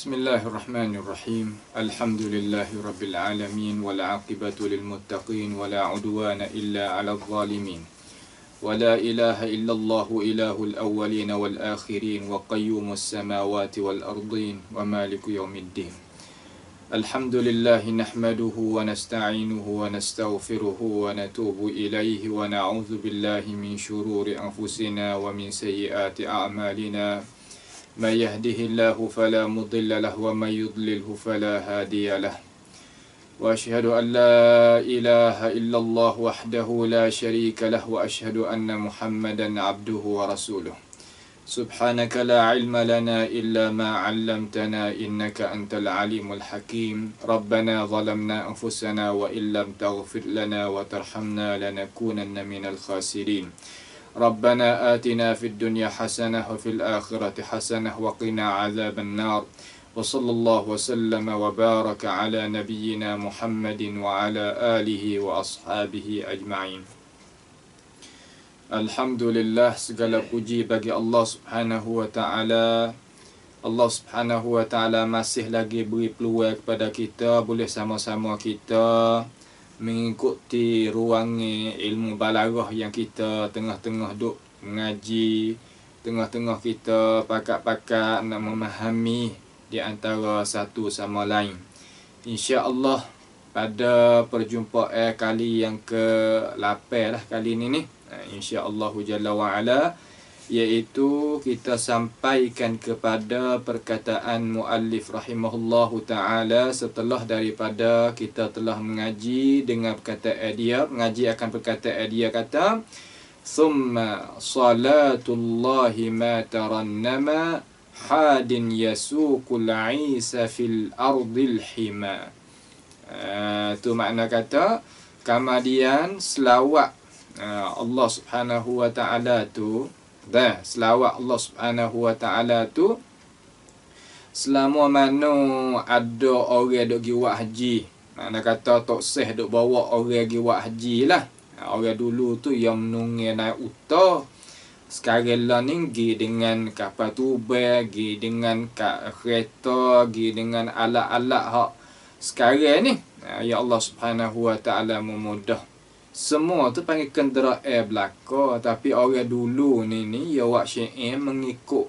بسم الله الرحمن الرحيم الحمد لله رب العالمين والعاقبة للمتقين ولا عدوان إلا على الظالمين ولا إله إلا الله إله الأولين والآخرين وقيوم السماوات والأرضين ومالك يوم الدين الحمد لله نحمده ونستعينه ونستغفره ونتوب إليه ونعوذ بالله من شرور أنفسنا ومن سيئات أعمالنا من يهده الله فلا مضل له ومن يضلله فلا هادي له وأشهد أن لا إله إلا الله وحده لا شريك له وأشهد أن محمدا عبده ورسوله سبحانك لا علم لنا إلا ما علمتنا إنك أنت العليم الحكيم ربنا ظلمنا أنفسنا وإن لم تغفر لنا وترحمنا لنكونن من الخاسرين ربنا آتنا في الدنيا حسنة وفي الآخرة حسنة وقنا عذاب النار وصلى الله وسلم وبارك على نبينا محمد وعلى آله وأصحابه أجمعين الحمد لله segala puji bagi Allah Subhanahu wa taala Allah Subhanahu wa taala masih lagi beri peluang kepada kita boleh sama-sama kita mengikuti ruang ilmu balaghah yang kita tengah-tengah duk mengaji, tengah-tengah kita pakak-pakak nak memahami di antara satu sama lain. Insya-Allah pada perjumpaan eh, kali yang ke-8 lah kali ini ni. Eh, Insya-Allah jalla wa ala, iaitu kita sampaikan kepada perkataan muallif rahimahullahu taala setelah daripada kita telah mengaji dengan perkataan dia mengaji akan perkataan dia kata summa salatullahi ma tarannama hadin yasuqul isa fil ardil hima itu ah, uh, makna kata kemudian selawat uh, Allah Subhanahu wa taala tu dah selawat Allah Subhanahu wa taala tu selama mana ada orang dok gi buat haji mana kata tok seh dok bawa orang gi buat haji lah orang dulu tu yang menunggu naik uta sekarang lah ni pergi dengan kapal tubuh, pergi dengan kereta, pergi dengan alat-alat hak sekarang ni. Ya Allah subhanahu wa ta'ala memudah semua tu panggil kenderaan eh, belaka tapi orang dulu ni ni ya wak syi'in mengikut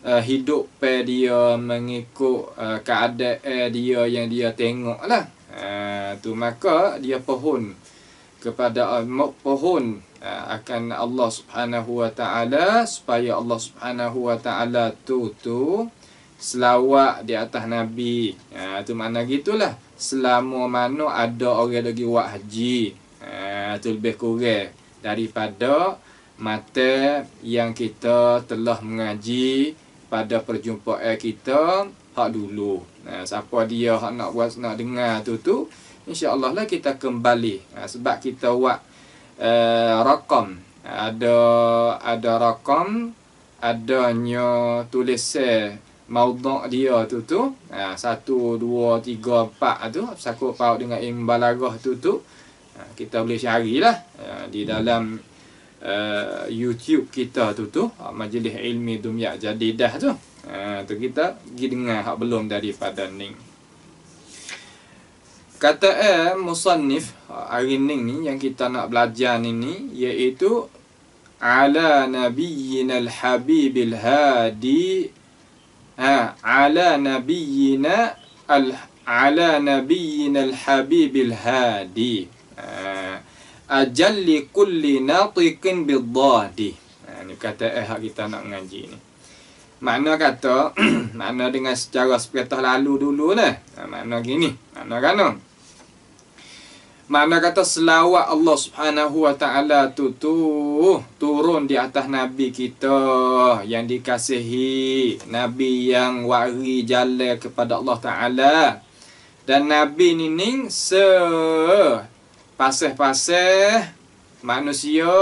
uh, hidup pe eh, dia mengikut uh, keadaan dia yang dia tengok lah uh, tu maka dia pohon kepada uh, pohon uh, akan Allah Subhanahu Wa Taala supaya Allah Subhanahu Wa Taala tu tu selawat di atas nabi uh, tu mana gitulah selama mana ada orang lagi wak haji itu eh, lebih kurang daripada mata yang kita telah mengaji pada perjumpaan kita hak dulu. Ha, siapa dia hak nak buat nak dengar tu tu insya-Allah lah kita kembali. Ha, eh, sebab kita buat uh, rakam. Ada ada rakam adanya tulisan maudhu' dia tu tu. Ha, satu, dua, tiga, empat tu. Sakur paut dengan imbalagah tu tu. Ha, kita boleh carilah ha, di dalam uh, YouTube kita tu tu ha, Majlis Ilmi Dumyak Jadidah tu. tu kita pergi dengar hak belum daripada Ning. Kata eh musannif hari Ning ni yang kita nak belajar ni ni iaitu ala nabiyyina al-habibil hadi ha ala nabiyyina al ala nabiyyina al-habibil hadi ajalli kulli natiqin bidhadi. Ha ni kata eh hak kita nak mengaji ni. Makna kata makna dengan secara sepatah lalu dulu lah. Ha, makna gini, makna kanu. Makna kata selawat Allah Subhanahu wa taala tu, tu turun di atas nabi kita yang dikasihi, nabi yang wari jalan kepada Allah taala. Dan nabi ni ning se pasih-pasih manusia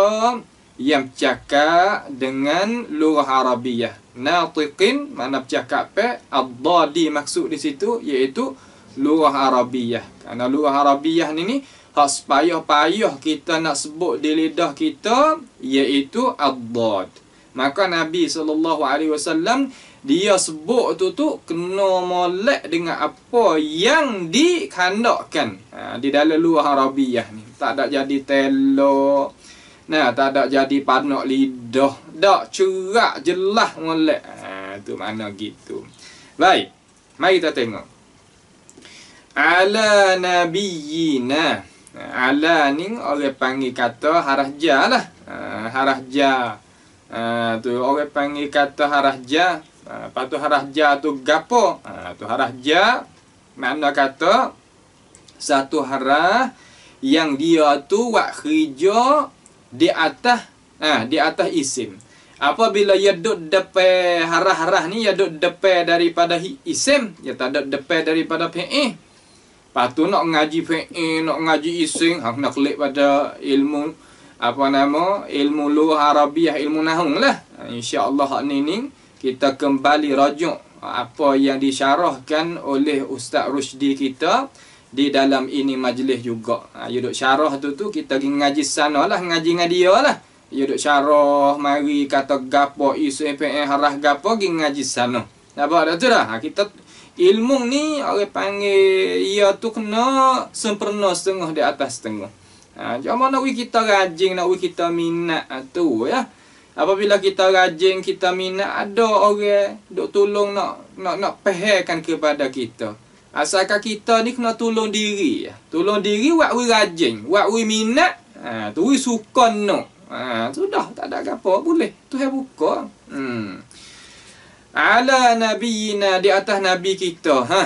yang bercakap dengan lurah Arabiyah. Natiqin, mana bercakap apa? Abdadi maksud di situ, iaitu lurah Arabiyah. Karena lurah Arabiyah ni ni, hak payah-payah kita nak sebut di lidah kita, iaitu Abdad. Maka Nabi SAW dia sebut tu tu kena molek dengan apa yang dikandakkan ha, di dalam luar Arabiah ni tak ada jadi telo, nah tak ada jadi panak lidah dak cerak jelas molek ha, tu mana gitu baik mari kita tengok ala nabiyina ha, ala ni orang panggil kata harahja lah ha, harahja ha, tu orang panggil kata harahja Ah, lepas tu harah ja tu gapo? Ha, tu harah ja makna kata satu harah yang dia tu wak kerja di atas ah di atas isim. Apabila ia duduk depan harah-harah ni ia duduk depan daripada isim, ia tak duduk depan daripada fi'il. Patu nak ngaji fi'il, nak ngaji isim, hak nak lek pada ilmu apa nama? Ilmu luar Arabiah, ilmu nahung lah. Ah, Insya-Allah hak ni ni kita kembali rajuk apa yang disyarahkan oleh Ustaz Rushdi kita di dalam ini majlis juga. Ha, you duduk syarah tu tu kita pergi ngaji sana lah, ngaji dengan dia lah. You duduk syarah, mari kata gapo isu FPN harah gapo pergi ngaji sana. Apa ada tu dah? Ha, kita ilmu ni orang panggil ia ya tu kena sempurna setengah di atas setengah. Ha, jom mana kita rajin, nak kita minat ha, tu ya. Apabila kita rajin kita minat ada orang dok tolong nak nak nak pehelkan kepada kita. Asalkan kita ni kena tolong diri. Tolong diri buat we rajin, buat we minat. Ha tu we suka no. Ha sudah tak ada apa boleh. Tu hai buka. Hmm. Ala nabiyina di atas nabi kita. Ha.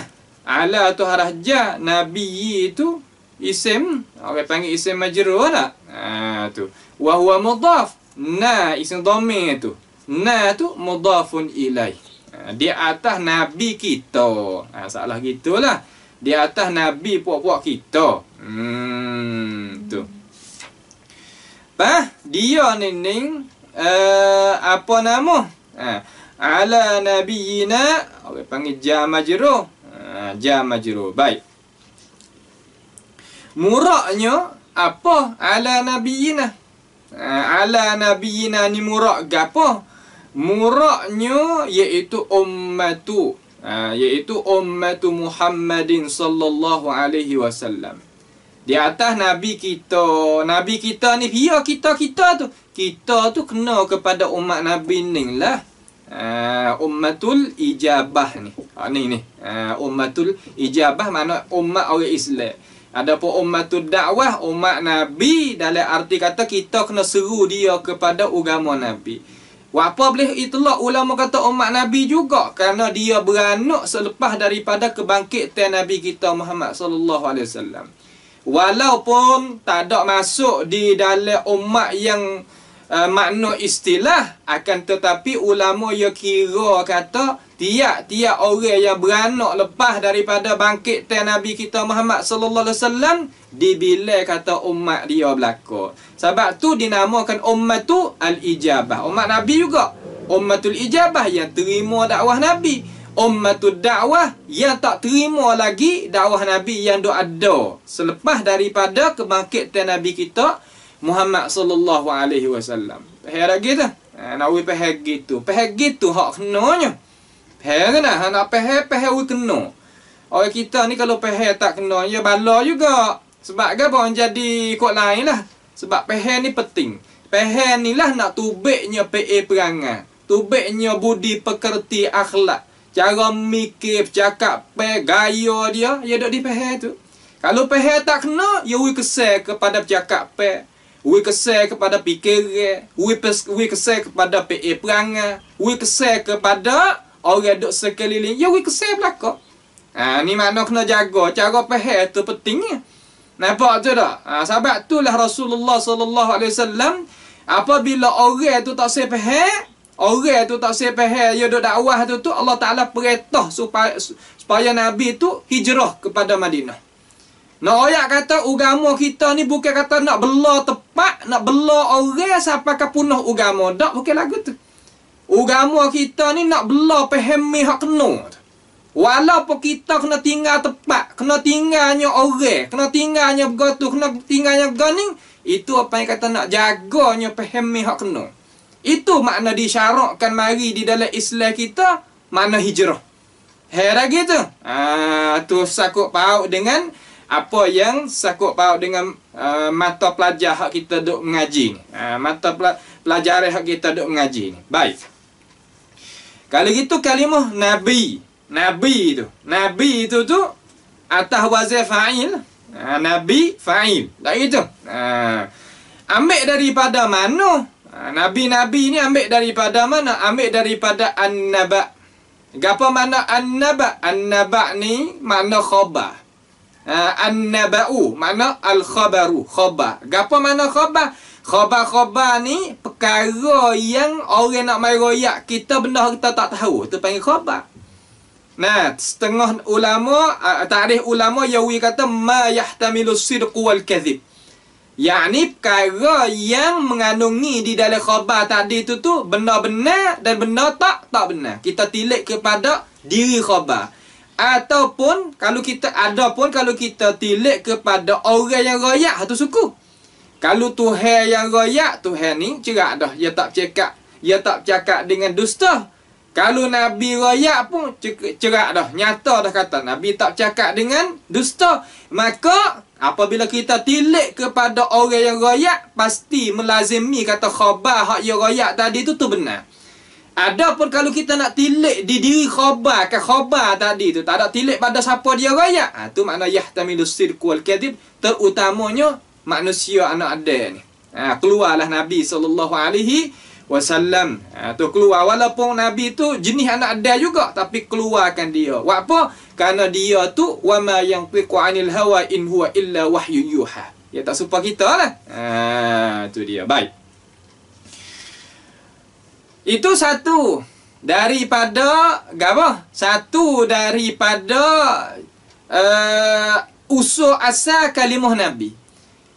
Ala tu harajja nabi itu isim. Orang panggil isim majrur lah. Ha tu. Wa huwa na isim domain tu na tu mudafun ilaih ha, di atas nabi kita ha, salah gitulah di atas nabi puak-puak kita hmm tu Ba, dia ni ning uh, apa nama ha, ala nabiyina orang okay, panggil jamajru ha, jamajru baik muraknya apa ala nabiyina Eh, ala nabiyina ni murak ke apa? Muraknya iaitu ummatu ha, iaitu ummatu Muhammadin sallallahu alaihi wasallam. Di atas nabi kita, nabi kita ni pia ya, kita-kita tu. Kita tu kena kepada umat nabi ni lah. Uh, ummatul ijabah ni. Ha, ni ni. Uh, ummatul ijabah mana umat orang Islam. Ada Adapun ummatul dakwah umat Nabi dalam arti kata kita kena seru dia kepada agama Nabi. Apa boleh itulah ulama kata umat Nabi juga kerana dia beranak selepas daripada kebangkitan Nabi kita Muhammad sallallahu alaihi wasallam. Walaupun tak ada masuk di dalam umat yang uh, makna istilah akan tetapi ulama ya kira kata tiap-tiap orang yang beranak lepas daripada bangkit ten Nabi kita Muhammad sallallahu alaihi wasallam dibilang kata umat dia belaka. Sebab tu dinamakan ummatu al-ijabah. Umat Nabi juga. Ummatul ijabah yang terima dakwah Nabi. Ummatul dakwah yang tak terima lagi dakwah Nabi yang doa ada. Selepas daripada kebangkitan Nabi kita Muhammad sallallahu alaihi wasallam. Pehera ha, gitu. Ana ui pehe gitu. Pehe gitu hak kenonyo. Pehera ha, ana pehe pehe ui keno. Orang kita ni kalau pehe tak keno ya bala juga. Sebab ke pun jadi kot lain lah. Sebab pehe ni penting. Pehe ni lah nak tubeknya PA perangai. tubeknya budi pekerti akhlak. Cara mikir, cakap, pe, gaya dia. Ya dok di pehe tu. Kalau pehe tak kena, ya ui kesel kepada cakap pe. Ui kesal kepada pikir Ui, ui kesal kepada PA perang Ui kesal kepada Orang duduk sekeliling Ya ui kesal belakang ha, Ni mana kena jaga Cara pahal tu penting Nampak tu tak? Ha, sebab tu lah Rasulullah SAW Apabila orang tu tak saya pahal Orang tu tak saya pahal Ya duduk dakwah tu tu Allah Ta'ala perintah supaya, supaya Nabi tu hijrah kepada Madinah nak ayat kata ugamu kita ni bukan kata nak bela tepat, nak bela orang siapa ke punah agama. Tak bukan lagu tu. Ugamu kita ni nak bela pemahami hak kena. Walaupun kita kena tinggal tepat, kena tinggalnya orang, kena tinggalnya begitu, kena tinggalnya ganing, itu apa yang kata nak jaganya pemahami hak kena. Itu makna disyarakkan mari di dalam Islam kita, makna hijrah. Hera gitu. Ah, tu sakut pau dengan apa yang sakut paut dengan uh, mata pelajar hak kita duk mengaji ni. Uh, mata pelajar hak kita duk mengaji ni. Baik. Kalau gitu kalimah nabi. Nabi tu. Nabi itu tu atas wazir fa'il. Uh, nabi fa'il. Tak gitu. Uh, ambil daripada mana? Uh, Nabi-nabi uh, ni ambil daripada mana? Ambil daripada an nabak Gapa mana an nabak an nabak ni makna khabar uh, An-naba'u Makna Al-khabaru Khabar Gapa makna khabar? Khabar-khabar ni Perkara yang Orang nak main royak Kita benda kita tak tahu Itu panggil khabar Nah, setengah ulama, uh, tarikh ulama Yahudi kata ma yahtamilu sidqu wal kadhib. Yani perkara yang mengandungi di dalam khabar tadi itu tu benar-benar dan benar tak tak benar. Kita tilik kepada diri khabar. Ataupun kalau kita ada pun kalau kita tilik kepada orang yang royak satu ha, suku. Kalau tuhe yang royak, Tuhan ni cerak dah. Dia tak cakap. Dia tak cakap dengan dusta. Kalau Nabi royak pun cerak dah. Nyata dah kata. Nabi tak cakap dengan dusta. Maka apabila kita tilik kepada orang yang royak, pasti melazimi kata khabar hak yang royak tadi tu tu benar. Ada pun kalau kita nak tilik di diri khabar ke kan khabar tadi tu tak ada tilik pada siapa dia raya. Ha tu makna yahtamilus sirqu wal kadhib terutamanya manusia anak ada ni. Ha keluarlah Nabi saw. alaihi wasallam. Ha tu keluar walaupun Nabi tu jenis anak ada juga tapi keluarkan dia. Buat apa? Karena dia tu wama yang tiqu anil hawa in huwa illa wahyu yuha. Ya tak supaya kita lah. Ha tu dia. Baik. Itu satu daripada apa? Satu daripada uh, usul asal kalimah Nabi.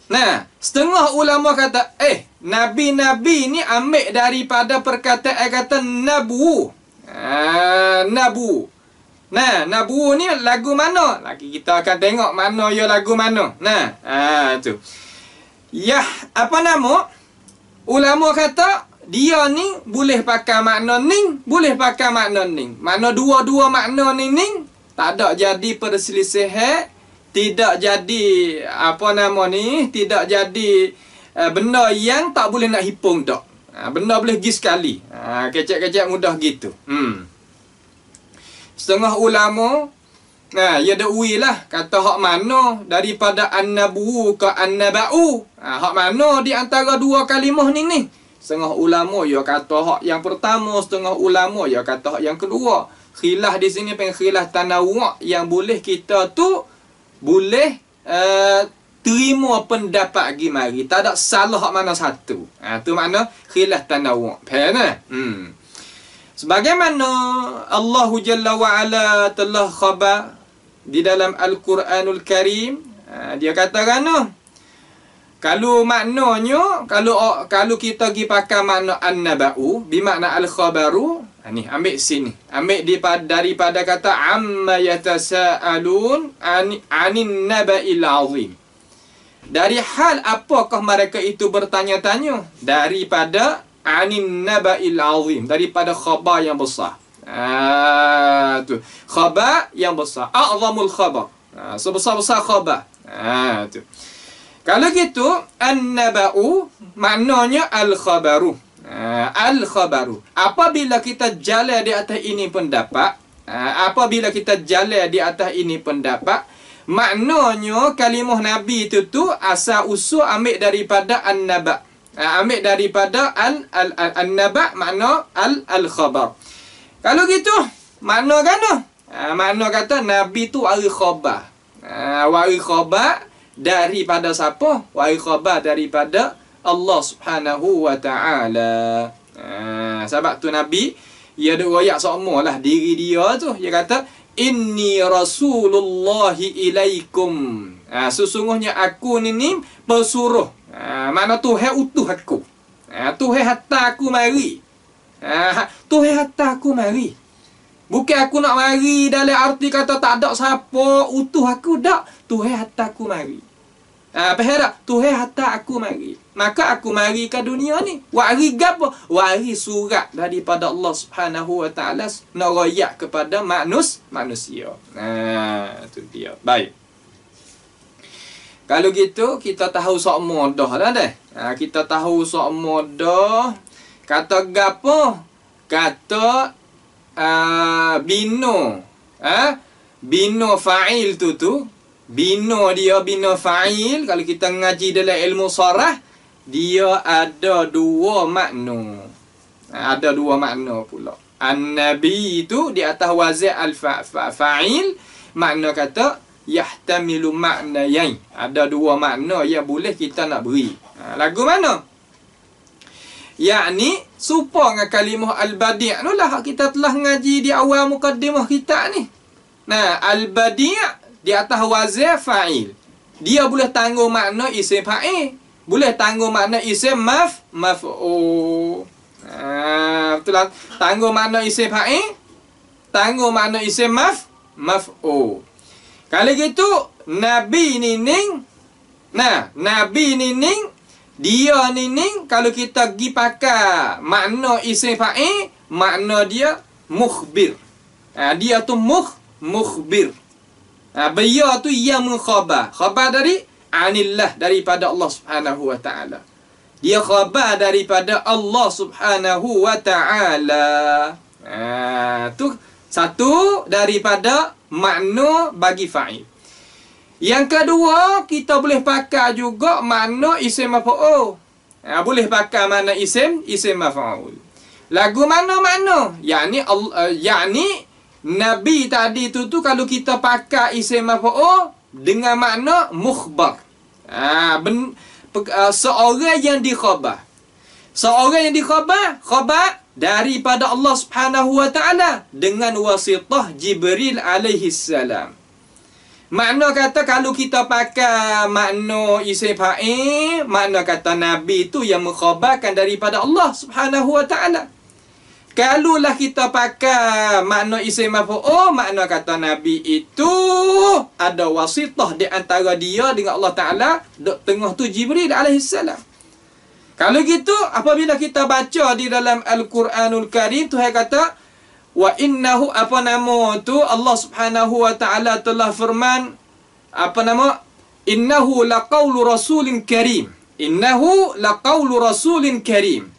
Nah, setengah ulama kata, eh, Nabi-Nabi ni ambil daripada perkataan eh, kata Nabu. Uh, Nabu. Nah, Nabu ni lagu mana? Lagi kita akan tengok mana ya lagu mana. Nah, uh, tu. Yah, apa nama? Ulama kata, dia ni boleh pakai makna ni, boleh pakai makna ni. Makna dua-dua makna ni ni tak ada jadi perselisihan, tidak jadi apa nama ni, tidak jadi uh, benda yang tak boleh nak hipung dak. Ha, benda boleh pergi sekali. Ha, kecek-kecek mudah gitu. Hmm. Setengah ulama Nah, ha, ya ada ui lah. Kata hak mana daripada an-nabu ke an-naba'u. Ha, hak mana di antara dua kalimah ni ni. Setengah ulama ya kata hak yang pertama, setengah ulama ya kata hak yang kedua. Khilaf di sini pengen khilaf tanawak yang boleh kita tu boleh uh, terima pendapat lagi mari. Tak ada salah hak mana satu. Ha, tu makna khilaf tanawak. Faham eh? Hmm. Sebagaimana Allah Jalla wa'ala telah khabar di dalam Al-Quranul Karim. Ha, dia katakan tu. Kalau maknanya, kalau kalau kita pergi pakai makna an-naba'u, bimakna al-khabaru, ha, ni ambil sini. Ambil daripada, daripada kata amma yatasaalun an anin naba'il azim. Dari hal apakah mereka itu bertanya-tanya? Daripada anin naba'il azim, daripada khabar yang besar. Ah tu. Khabar yang besar. A'zamul khabar. Ah, sebesar-besar khabar. Ah tu. Kalau gitu, an-naba'u maknanya al-khabaru. Uh, al-khabaru. Apabila kita jala di atas ini pendapat, Uh, ha, apabila kita jala di atas ini pendapat, dapat. Maknanya kalimah Nabi itu tu asal usul ambil daripada an-naba'. Uh, ambil daripada al al, al an-naba' makna al al khabar. Kalau gitu, makna kan tu? Uh, makna kata Nabi tu al khabar. Uh, wari khabar daripada siapa? Wa iqabah daripada Allah Subhanahu wa taala. Ha, sebab tu Nabi ia ada royak semualah diri dia tu. Dia kata inni rasulullah ilaikum. Ha, sesungguhnya aku ni ni pesuruh. Ha, mana tu hai utuh aku. Ha, tu hai hatta aku mari. Ha, tu hai hatta aku mari. Bukan aku nak mari dalam arti kata tak ada siapa utuh aku dak. Tuhan hatta aku mari. Ah, uh, faham tak? Tuhan hatta aku mari. Maka aku mari ke dunia ni. Wari gapo? Wari surat daripada Allah Subhanahu wa taala nak kepada manus, manusia. Nah, tu dia. Baik. Kalau gitu kita tahu sok modah lah deh. Ha, kita tahu sok modah. Kata gapo? Kata bino eh bino fa'il tu tu bino dia bino fa'il kalau kita ngaji dalam ilmu sarah dia ada dua makna ah, ada dua makna pula an-nabi tu di atas wazi' al-fa'il makna kata yahtamilu yang ada dua makna yang boleh kita nak beri ah, lagu mana yakni serupa dengan kalimah al-badi' itulah kita telah ngaji di awal mukaddimah kita ni nah al-badi' di atas wazir fa'il dia boleh tanggung makna isim fa'il boleh tanggung makna isim maf maf'u nah betul lah. tanggung makna isim fa'il tanggung makna isim maf maf'u kalau gitu nabi nining nah nabi nining dia ni ni kalau kita pergi pakai makna isim fa'il, makna dia mukhbir. Ha, dia tu mukh, mukhbir. Ha, Beya tu yang mengkhabar. Khabar dari anillah, daripada Allah subhanahu wa ta'ala. Dia khabar daripada Allah subhanahu wa ta'ala. Ha, tu satu daripada makna bagi fa'il. Yang kedua, kita boleh pakai juga mana isim maf'ul. Ha, boleh pakai mana isim, isim maf'ul. Lagu mana-mana. Yani, uh, eh, yani, Nabi tadi tu tu kalau kita pakai isim maf'ul dengan makna mukhbar. Ha, ben, pe, uh, seorang yang dikhabar. Seorang yang dikhabar, khabar daripada Allah Subhanahu Wa Taala dengan wasitah Jibril alaihi salam. Makna kata kalau kita pakai makna isi fa'i, makna kata Nabi itu yang mengkhabarkan daripada Allah subhanahu wa ta'ala. Kalulah kita pakai makna isi mafu'u, oh, makna kata Nabi itu ada wasitah di antara dia dengan Allah Ta'ala, di tengah tu Jibril alaihi salam. Kalau gitu, apabila kita baca di dalam Al-Quranul Karim, tu, Tuhan kata, wa innahu apa nama tu Allah Subhanahu wa taala telah firman apa nama innahu laqaulu rasulin karim innahu laqaulu rasulin karim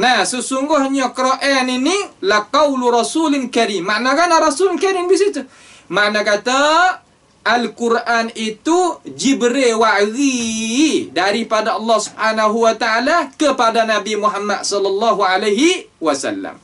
Nah, sesungguhnya Quran ini la rasulin karim. Makna kan rasul karim di situ. Makna kata Al-Quran itu Jibril wa'i daripada Allah Subhanahu wa taala kepada Nabi Muhammad sallallahu alaihi wasallam.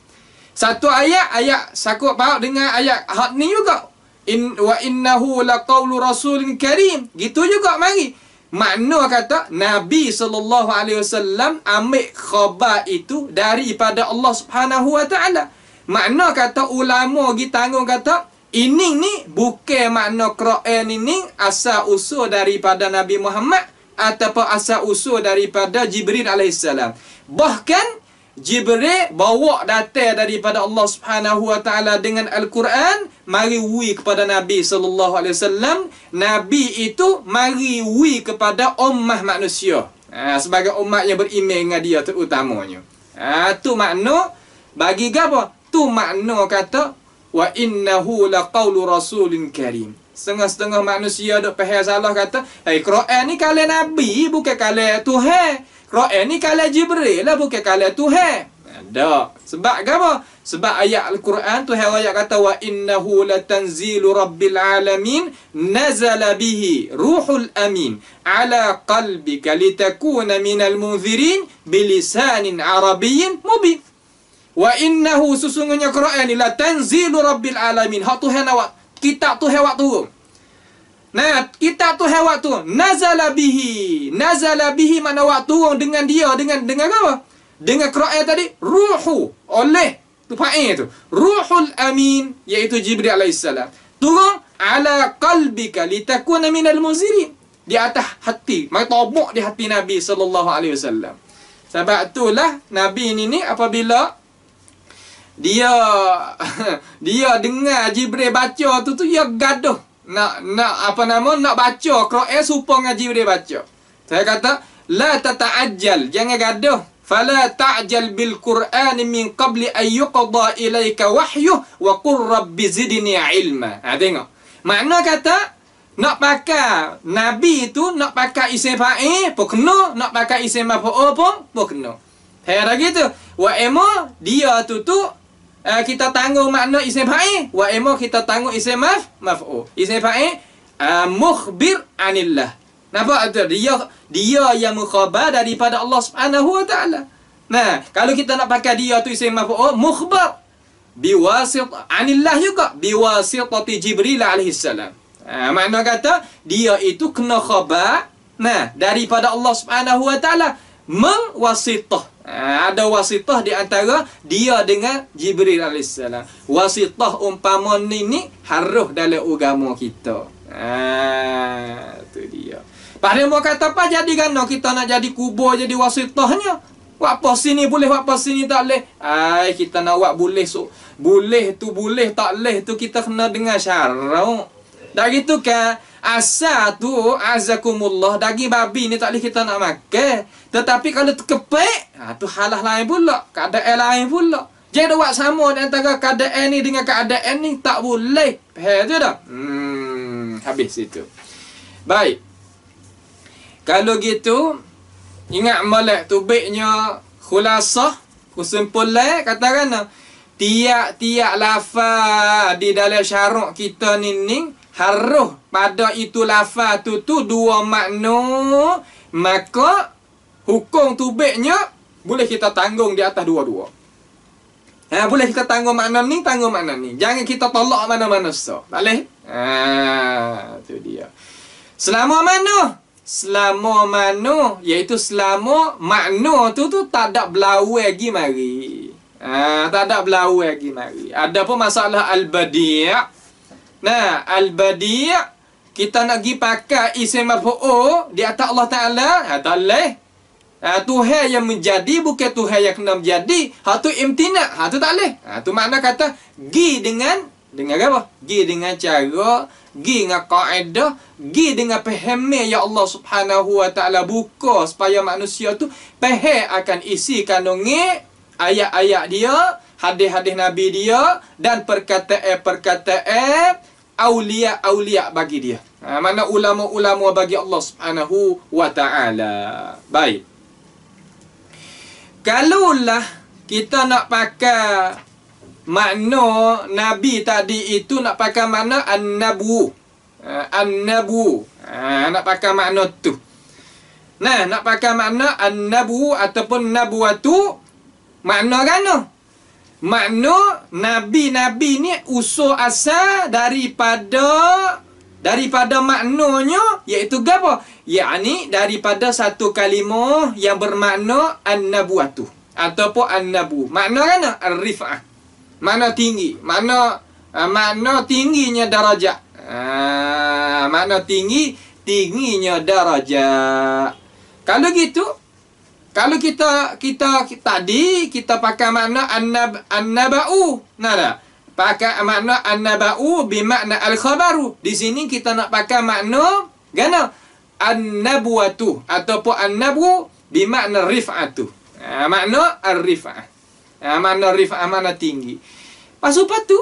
Satu ayat ayat sakut paut dengan ayat hak ni juga. In wa innahu laqawlu rasulin karim. Gitu juga mari. Makna kata Nabi sallallahu alaihi wasallam ambil khabar itu daripada Allah Subhanahu wa taala. Makna kata ulama gi tanggung kata ini ni bukan makna Quran ini asal usul daripada Nabi Muhammad ataupun asal usul daripada Jibril alaihissalam. Bahkan Jibril bawa datang daripada Allah Subhanahu Wa Taala dengan Al-Quran mari wui kepada Nabi sallallahu alaihi wasallam nabi itu mari wui kepada ummah manusia ha, sebagai umat yang beriman dengan dia terutamanya ha, tu makna bagi gapo tu makna kata wa innahu laqaulu rasulin karim setengah-setengah manusia dok pahal salah kata eh hey, Quran ni kalau nabi bukan kalau tuhan Ra'el eh, ni kalah Jibril lah bukan kalah Tuhan. Dah. Sebab ke apa? Sebab ayat Al-Quran tu hal ayat kata wa innahu latanzilu rabbil alamin nazala bihi ruhul amin ala qalbika litakuna minal munzirin bilisanin arabiyyin mubin. Wa innahu susungguhnya Quran ni latanzilu rabbil alamin. Hak tu hal awak. Kitab tu hal awak turun. Nah, kitab tu hewat tu nazala bihi. Nazala bihi mana waktu turun dengan dia dengan dengan apa? Dengan qira'ah tadi ruhu oleh tu fa'il tu. Ruhul amin iaitu Jibril alaihissalam. Turun ala qalbika litakuna minal muziri di atas hati, mai tobok di hati Nabi sallallahu alaihi wasallam. Sebab itulah Nabi ini ni apabila dia dia dengar Jibril baca tu tu dia gaduh nak nak apa nama nak baca Quran serupa ngaji dia baca. Saya kata la tata'ajjal, jangan gaduh. Fala ta'jal bil Qur'an min qabli an yuqda ilaika wahyu wa qur rabbi zidni ilma. Ha tengok. Makna kata nak pakai nabi itu nak pakai isim fa'il pun kena, nak pakai isim maf'ul pun pun kena. Saya kata gitu. Wa emo dia tu tu Eh, kita tanggung makna isim fa'i wa emo kita tanggung isim maf maf'u isim fa'i uh, eh, mukhbir anillah napa dia dia yang mukhabar daripada Allah Subhanahu wa taala nah kalau kita nak pakai dia tu isim maf'u mukhbar biwasit anillah juga biwasitati jibril alaihi salam uh, makna kata dia itu kena khabar nah daripada Allah Subhanahu wa taala mengwasitah Eh, ada wasitah di antara dia dengan Jibril AS. Wasitah umpama ni ni haruh dalam agama kita. Itu ah, tu dia. Pada mau kata apa jadi no kita nak jadi kubur jadi wasitahnya. Buat apa sini boleh, buat apa sini tak boleh. Ai, kita nak wak boleh so. Boleh tu boleh, tak boleh tu kita kena dengar syarau. Dah gitu kan? Asa tu azakumullah daging babi ni tak boleh kita nak makan. Tetapi kalau terkepek, ha tu halah lain pula. Keadaan lain pula. Jangan buat sama antara keadaan ni dengan keadaan ni tak boleh. Faham tu dah? Hmm, habis situ. Baik. Kalau gitu, ingat molek tu baiknya khulasah, kesimpulan kata kan tiak tiak lafa di dalam syarak kita ni ni Haruh pada itu lafaz tu tu dua makna. Maka hukum tubiknya boleh kita tanggung di atas dua-dua. Ha, boleh kita tanggung makna ni, tanggung makna ni. Jangan kita tolak mana-mana so. Tak boleh? Ha, tu dia. Selama mana? Selama mana? Iaitu selama makna tu tu tak ada belau lagi mari. Ha, tak ada belau lagi mari. Ada pun masalah al-badi'ah. Nah, al-badi' kita nak gi pakai isim marfu'u di atas Allah Taala, ha tak leh. Ha tuhan yang menjadi bukan tuhan yang kena menjadi. Ha tu imtina, ha tu tak leh. Ha tu makna kata gi dengan dengan apa? Gi dengan cara, gi dengan kaedah, gi dengan pahami ya Allah Subhanahu Wa Taala buka supaya manusia tu faham akan isi kandungan ayat-ayat dia hadis-hadis Nabi dia dan perkataan-perkataan aulia-aulia bagi dia. Ha, mana ulama-ulama bagi Allah Subhanahu wa taala. Baik. Kalaulah kita nak pakai makna nabi tadi itu nak pakai makna an-nabu. Ha, an-nabu. Ha, nak pakai makna tu. Nah, nak pakai makna an-nabu ataupun nabuatu makna kan tu? Makna Nabi-Nabi ni usul asal daripada daripada maknanya iaitu apa? Yani daripada satu kalimah yang bermakna an-nabuatu ataupun an-nabu. Makna kan arifah, mana tinggi, mana uh, ah, makna tingginya darajat. Ah, uh, makna tinggi tingginya darajat. Kalau gitu, kalau kita kita tadi kita pakai makna annab annabau nah dah pakai makna annabau bermakna al khabaru di sini kita nak pakai makna gana annabuatu ataupun annabu bermakna rifatu ha, makna ar rifah ha, ah, makna rifah makna tinggi pasupa tu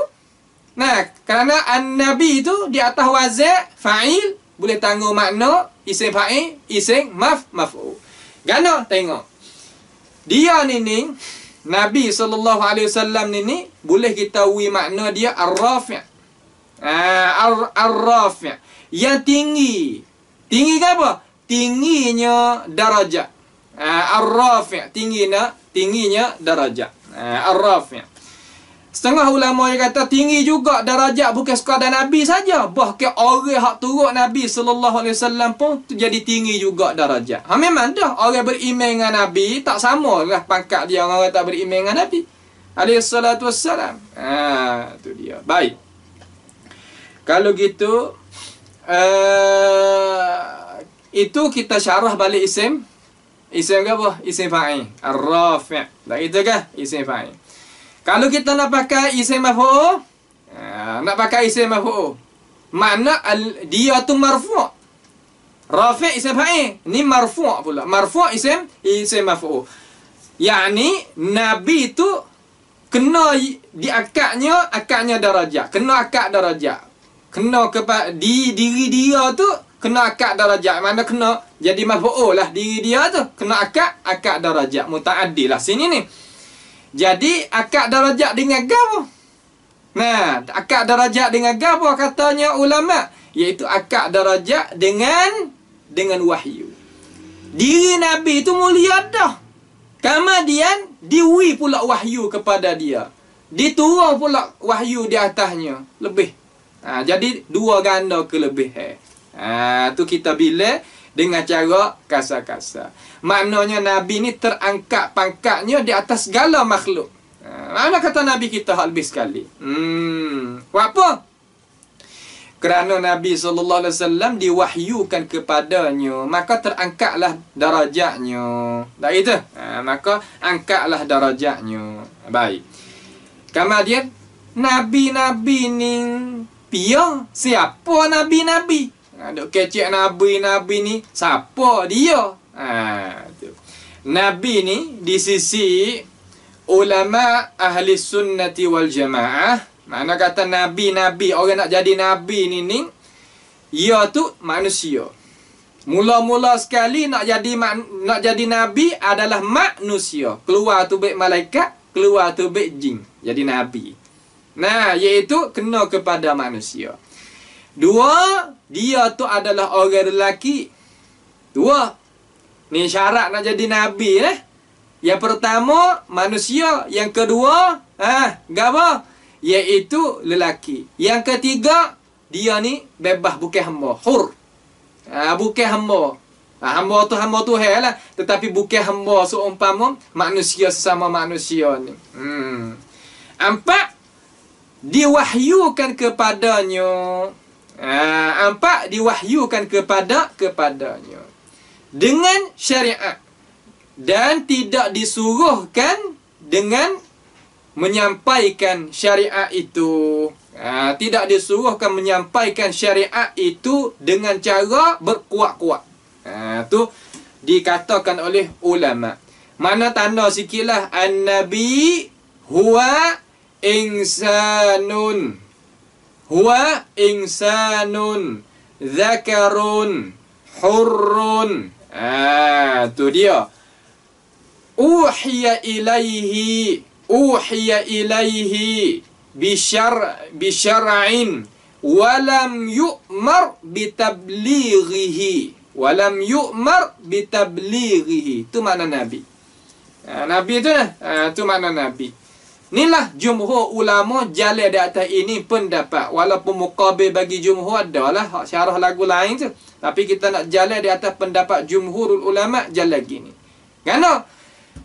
nah kerana annabi tu di atas wazan fa'il boleh tanggung makna isim fa'il isim maf maf'ul Gana tengok. Dia ni ni Nabi sallallahu alaihi wasallam ni ni boleh kita ui makna dia ar-rafi'. Ah ar-rafi'. Ar yang tinggi. Tinggi ke apa? Tingginya darajat. Ah ar-rafi', tingginya, tingginya darajat. Ah ar-rafi'. Setengah ulama yang kata tinggi juga darajat bukan sekadar Nabi saja. Bahkan orang hak turut Nabi SAW pun jadi tinggi juga darajat. Ha, memang dah orang beriman dengan Nabi tak sama lah pangkat dia orang, -orang tak beriman dengan Nabi. Alayhi salatu wassalam. Ha, tu dia. Baik. Kalau gitu, uh, itu kita syarah balik isim. Isim ke apa? Isim fa'in. Ar-rafi'. Tak gitu kah? Isim fa'in. Kalau kita nak pakai isim marfu, uh, ha, nak pakai isim marfu. Mana al, dia tu marfu? Rafi isim fa'il. Ni marfu pula. Marfu isim isim marfu. Yani nabi tu kena di akadnya akadnya darajat. Kena akad darajat. Kena kepada di diri dia tu kena akad darajat. Mana kena jadi marfu lah diri dia tu. Kena akad akad darajat. Mutaaddilah sini ni. Jadi akad darajat dengan gapo? Nah, akad darajat dengan gapo katanya ulama? Iaitu akad darajat dengan dengan wahyu. Diri Nabi itu mulia dah. Kemudian diwi pula wahyu kepada dia. Diturun pula wahyu di atasnya lebih. Ha, jadi dua ganda kelebihan. Ah eh. ha, tu kita bila dengan cara kasar-kasar. Maknanya Nabi ni terangkat pangkatnya di atas segala makhluk. Ha, mana kata Nabi kita hal sekali? Hmm. apa? Kerana Nabi SAW diwahyukan kepadanya, maka terangkatlah darajatnya. Tak itu? Ha, maka angkatlah darajatnya. Baik. Kemudian, Nabi-Nabi ni, pia siapa Nabi-Nabi? Ada ha, kecik Nabi-Nabi ni, siapa dia? Ha, tu. Nabi ni di sisi ulama ahli sunnati wal jamaah. Mana kata nabi-nabi, orang nak jadi nabi ni ni ia tu manusia. Mula-mula sekali nak jadi nak jadi nabi adalah manusia. Keluar tu baik malaikat, keluar tu baik jin. Jadi nabi. Nah, iaitu kena kepada manusia. Dua, dia tu adalah orang lelaki. Dua, Ni syarat nak jadi nabi eh. Yang pertama manusia, yang kedua ah ha, gapo? iaitu lelaki. Yang ketiga dia ni bebas bukan hamba, hur. Ah ha, bukan hamba. Ha, hamba tu hamba tu lah tetapi bukan hamba seumpama manusia sesama manusia ni. Hmm. Empat diwahyukan kepadanya. Ah ha, empat diwahyukan kepada kepadanya dengan syariat dan tidak disuruhkan dengan menyampaikan syariat itu ha, tidak disuruhkan menyampaikan syariat itu dengan cara berkuat-kuat ha, dikatakan oleh ulama mana tanda sikitlah an-nabi huwa insanun huwa insanun zakarun hurrun Ah, tu dia. Uhiya ilaihi, uhiya ilaihi bi syar bi syar'in wa yu'mar bi tablighihi. Wa yu'mar bi tablighihi. Tu mana nabi? Ah, nabi tu nah, tu mana nabi? Inilah jumhur ulama jalan di atas ini pendapat. Walaupun mukabil bagi jumhur adalah syarah lagu lain tu. Tapi kita nak jalan di atas pendapat jumhurul ulama jalan gini. Kenapa?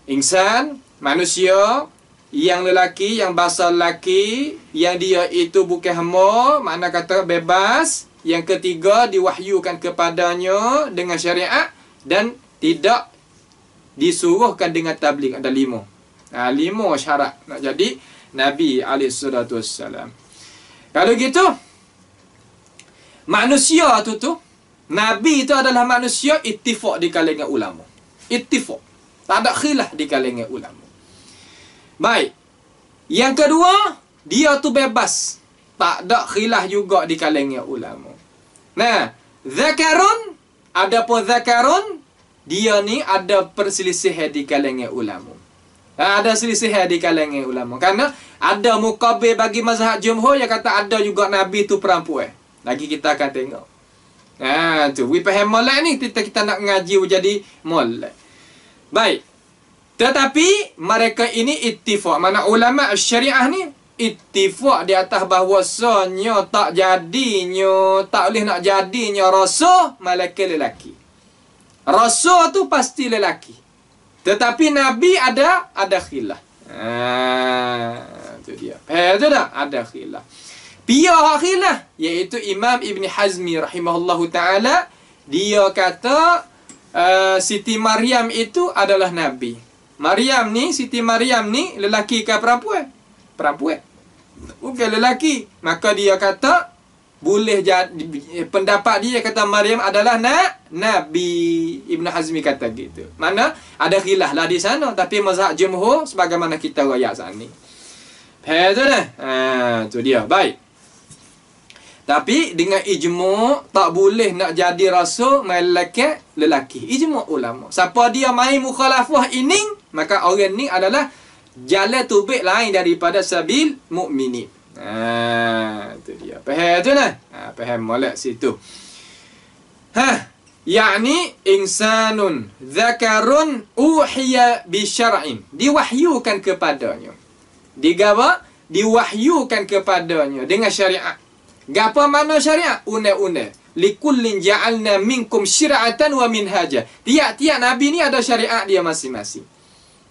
Insan, manusia, yang lelaki, yang bahasa lelaki, yang dia itu bukan hama, makna kata bebas. Yang ketiga, diwahyukan kepadanya dengan syariat dan tidak disuruhkan dengan tablik. Ada lima. Ha, lima syarat nak jadi Nabi alaihissalam. Kalau gitu, manusia tu tu, Nabi itu adalah manusia ittifak di kalangan ulama. Ittifak. Tak ada khilah di kalangan ulama. Baik. Yang kedua, dia tu bebas. Tak ada khilah juga di kalangan ulama. Nah, zakarun, ada pun zakarun, dia ni ada perselisihan di kalangan ulama. Ha, ada selisih di kalangan ulama. Karena ada mukabir bagi mazhab jumhur yang kata ada juga Nabi tu perempuan. Lagi kita akan tengok. Ha, tu. We paham molek ni. Kita, kita nak ngaji jadi molek. Baik. Tetapi mereka ini ittifak. Mana ulama syariah ni ittifak di atas bahawa bahawasanya tak jadinya, tak boleh nak jadinya rasul malaikat lelaki. Rasul tu pasti lelaki. Tetapi Nabi ada ada khilaf. Ah, itu dia. Eh, tu dah ada khilaf. Biar khilaf. Iaitu Imam Ibn Hazmi rahimahullahu ta'ala. Dia kata uh, Siti Maryam itu adalah Nabi. Maryam ni, Siti Maryam ni lelaki ke perempuan? Perempuan. Bukan okay, lelaki. Maka dia kata boleh jadi pendapat dia kata Maryam adalah nak Nabi Ibn Hazmi kata gitu. Mana ada khilaf lah di sana tapi mazhab jumhur sebagaimana kita royak saat ni. Betul dah. Ha tu dia. Baik. Tapi dengan ijmuk tak boleh nak jadi rasul melekat lelaki. Ijmuk ulama. Siapa dia main mukhalafah ini maka orang ni adalah jalan tubik lain daripada sabil mukminin. Ah, tu dia. Peher tu nah. Ha ah, peher molek situ. Ha, yakni insanun zakarun uhiya bi syar'in. Diwahyukan kepadanya. Digawa diwahyukan kepadanya dengan syariat. Gapa mana syariat? Unai-unai. Likullin ja'alna minkum syira'atan wa minhaja. Tiap-tiap Nabi ni ada syariat dia masing-masing.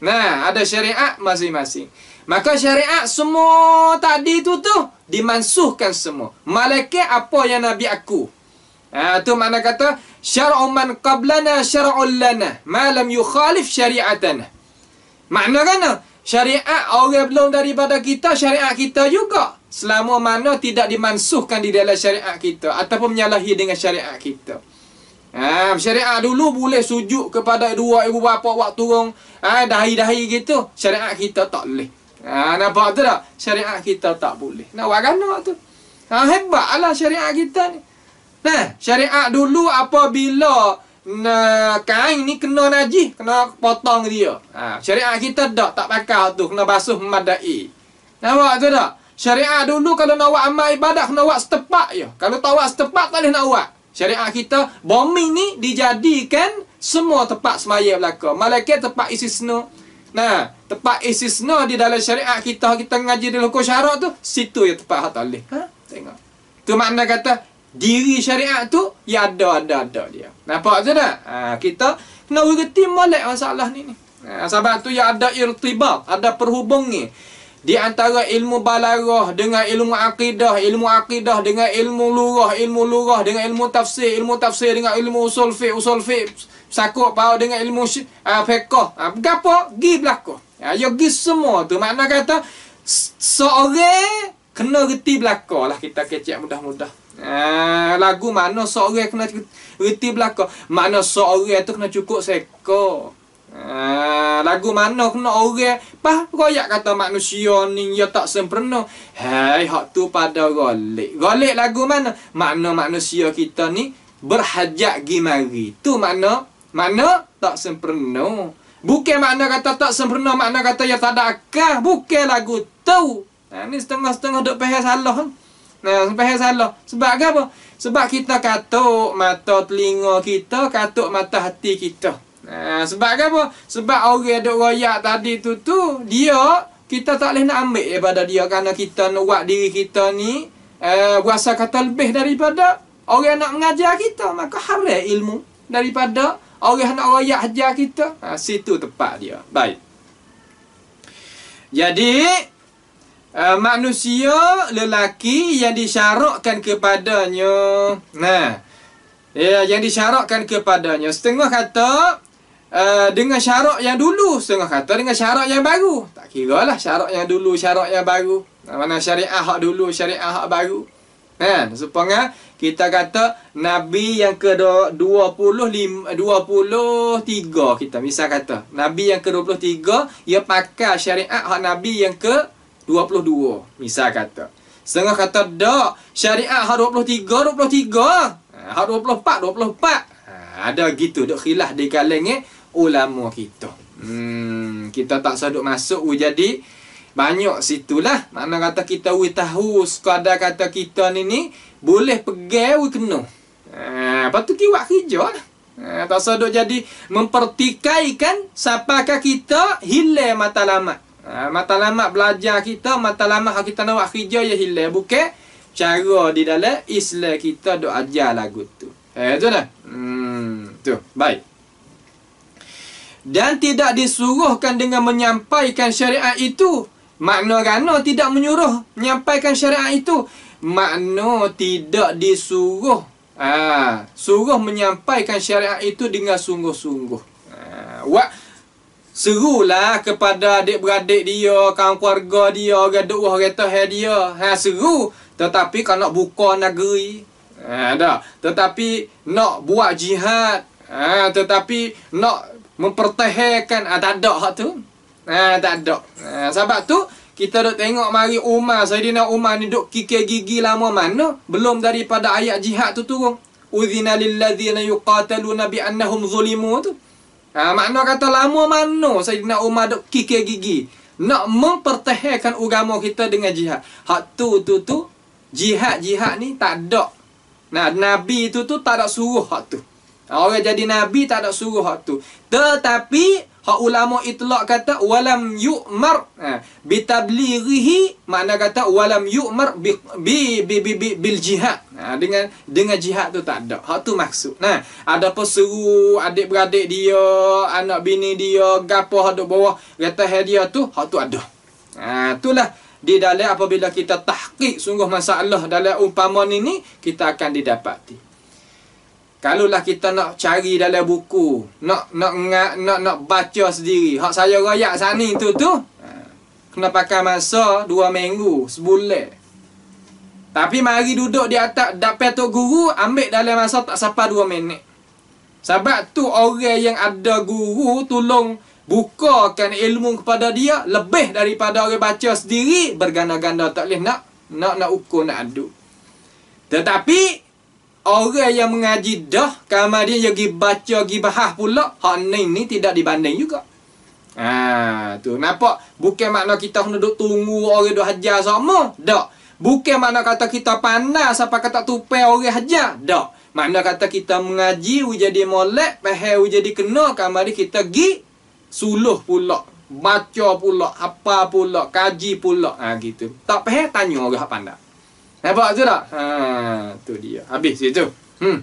Nah, ada syariat masing-masing. Maka syariat semua tadi tu tu dimansuhkan semua. Malaikat apa yang Nabi aku. Ha, tu mana kata syar'u man qablana syar'ul lana ma lam yukhalif syari'atana. Makna kan syariat orang belum daripada kita syariat kita juga selama mana tidak dimansuhkan di dalam syariat kita ataupun menyalahi dengan syariat kita. Ha, syariat dulu boleh sujud kepada dua ibu bapa waktu turun ha, dahi-dahi gitu. Syariat kita tak boleh. Ha, nampak tu tak? Syariat kita tak boleh. Nak buat gana tu. Ha, hebatlah syariat kita ni. Nah, syariat dulu apabila nah, kain ni kena najih, kena potong dia. Ha, syariat kita tak, tak pakai tu. Kena basuh memadai. Nampak tu tak? Syariat dulu kalau nak buat amal ibadah, kena buat setepak je. Kalau tak buat setepak, tak boleh nak buat. Syariat kita, bumi ni dijadikan semua tempat semaya belakang. Malaikat tempat isi senuk. Nah, tempat istisna di dalam syariat kita kita ngaji di hukum syarak tu situ yang tempat hak tak ha? tengok tu makna kata diri syariat tu ya ada ada ada dia nampak tu tak ha, kita kena reti molek masalah ni ni ha, sebab tu ya ada irtibat ada perhubungan di antara ilmu balaghah dengan ilmu akidah ilmu akidah dengan ilmu lurah ilmu lurah dengan ilmu tafsir ilmu tafsir dengan ilmu usul fiqh usul fiqh sakok pau dengan ilmu uh, fiqh uh, gapo gi belako Ya gis semua tu. Makna kata, seorang kena reti belakang lah kita kecek mudah-mudah. Uh, lagu mana seorang kena reti belakang. Mana seorang tu kena cukup seko. Uh, lagu mana kena orang Pah royak kata manusia ni Ya tak sempurna Hei hak tu pada golek Golek lagu mana Makna manusia kita ni Berhajat gimari Tu makna Makna tak sempurna Bukan makna kata tak sempurna makna kata ya tak ada akal. Bukan lagu tu. Ha, ha. Nah, ini setengah-setengah dok pahal salah. Nah, pahal salah. Sebab apa? Sebab kita katuk mata telinga kita, katuk mata hati kita. Nah, ha, sebab apa? Sebab orang yang duk royak tadi tu tu, dia kita tak boleh nak ambil daripada dia kerana kita nak diri kita ni eh uh, kata lebih daripada orang nak mengajar kita maka haram ilmu daripada Orang nak royak hajar kita. Ha, situ tepat dia. Baik. Jadi, uh, manusia lelaki yang disyarakkan kepadanya. Nah, ya, yang disyarakkan kepadanya. Setengah kata, uh, dengan syarak yang dulu. Setengah kata, dengan syarak yang baru. Tak kira lah syarak yang dulu, syarak yang baru. Mana syariah hak dulu, syariah hak baru. Kan? Supaya kita kata Nabi yang ke-25 23 kita misal kata. Nabi yang ke-23 ia pakai syariat hak Nabi yang ke-22 misal kata. Setengah kata dak syariat hak 23 23. Ha, hak 24 24. Ha, ada gitu duk khilaf di kalangan ulama kita. Hmm, kita tak sah duk masuk jadi banyak situlah. Mana kata kita we tahu sekadar kata kita ni ni boleh pegang we kena. Ah, eh, apa tu kiwak kerja lah. Ah, tak usah duk jadi mempertikaikan siapakah kita hilang mata lama. Ah, eh, mata lama belajar kita, mata lama kalau kita nak kerja ya hilang bukan cara di dalam Islam kita duk ajar lagu tu. Eh, tu dah. Hmm, tu. Baik. Dan tidak disuruhkan dengan menyampaikan syariat itu Makna rana tidak menyuruh menyampaikan syariat itu. Makna tidak disuruh. Ha, suruh menyampaikan syariat itu dengan sungguh-sungguh. Ha, wak, serulah kepada adik-beradik dia, kawan keluarga dia, orang dua, orang tahir dia. Ha, seru. Tetapi kalau nak buka negeri. Ha, dah. Tetapi nak buat jihad. Ha, tetapi nak mempertahankan. Ha, tak ada hak tu. Ha, tak ada. Ha, sebab tu, kita duk tengok mari Umar, Saidina Umar ni duk kikir gigi lama mana. Belum daripada ayat jihad tu turun. Uzina lillazina yuqataluna bi'annahum zulimu tu. Ha, makna kata lama mana Saidina Umar duk kikir gigi. Nak mempertahankan agama kita dengan jihad. Hak tu tu tu, jihad-jihad ni tak ada. Nah, Nabi tu tu tak ada suruh hak tu. Orang jadi Nabi tak ada suruh hak tu. Tetapi, Hak ulama itlak kata walam yu'mar eh, bi tablighihi makna kata walam yu'mar bi bi bi, bi bil jihad. Ha, dengan dengan jihad tu tak ada. Hak tu maksud. Nah, ada apa adik-beradik dia, anak bini dia, gapo hak bawah kata dia tu, hak tu ada. Ha, itulah di dalam apabila kita tahqiq sungguh masalah dalam umpama ni ni kita akan didapati. Kalaulah kita nak cari dalam buku, nak nak nak nak, nak baca sendiri. Hak saya rakyat sana tu tu. Ha. Kena pakai masa dua minggu, sebulan. Tapi mari duduk di atas dapet tok guru ambil dalam masa tak sampai dua minit. Sebab tu orang yang ada guru tolong bukakan ilmu kepada dia lebih daripada orang baca sendiri berganda-ganda tak boleh nak nak nak ukur nak aduk. Tetapi orang yang mengaji dah kamar dia pergi baca pergi bahas pula hak ni ni tidak dibanding juga ha tu nampak bukan makna kita kena duk tunggu orang duk hajar sama dak bukan makna kata kita pandai sampai kata tupai orang hajar dak makna kata kita mengaji jadi molek pahal jadi kena kamar dia kita gi suluh pula baca pula apa pula kaji pula ha gitu tak pahal tanya orang hak pandai Nampak tu tak? Haa, tu dia. Habis dia tu. Hmm.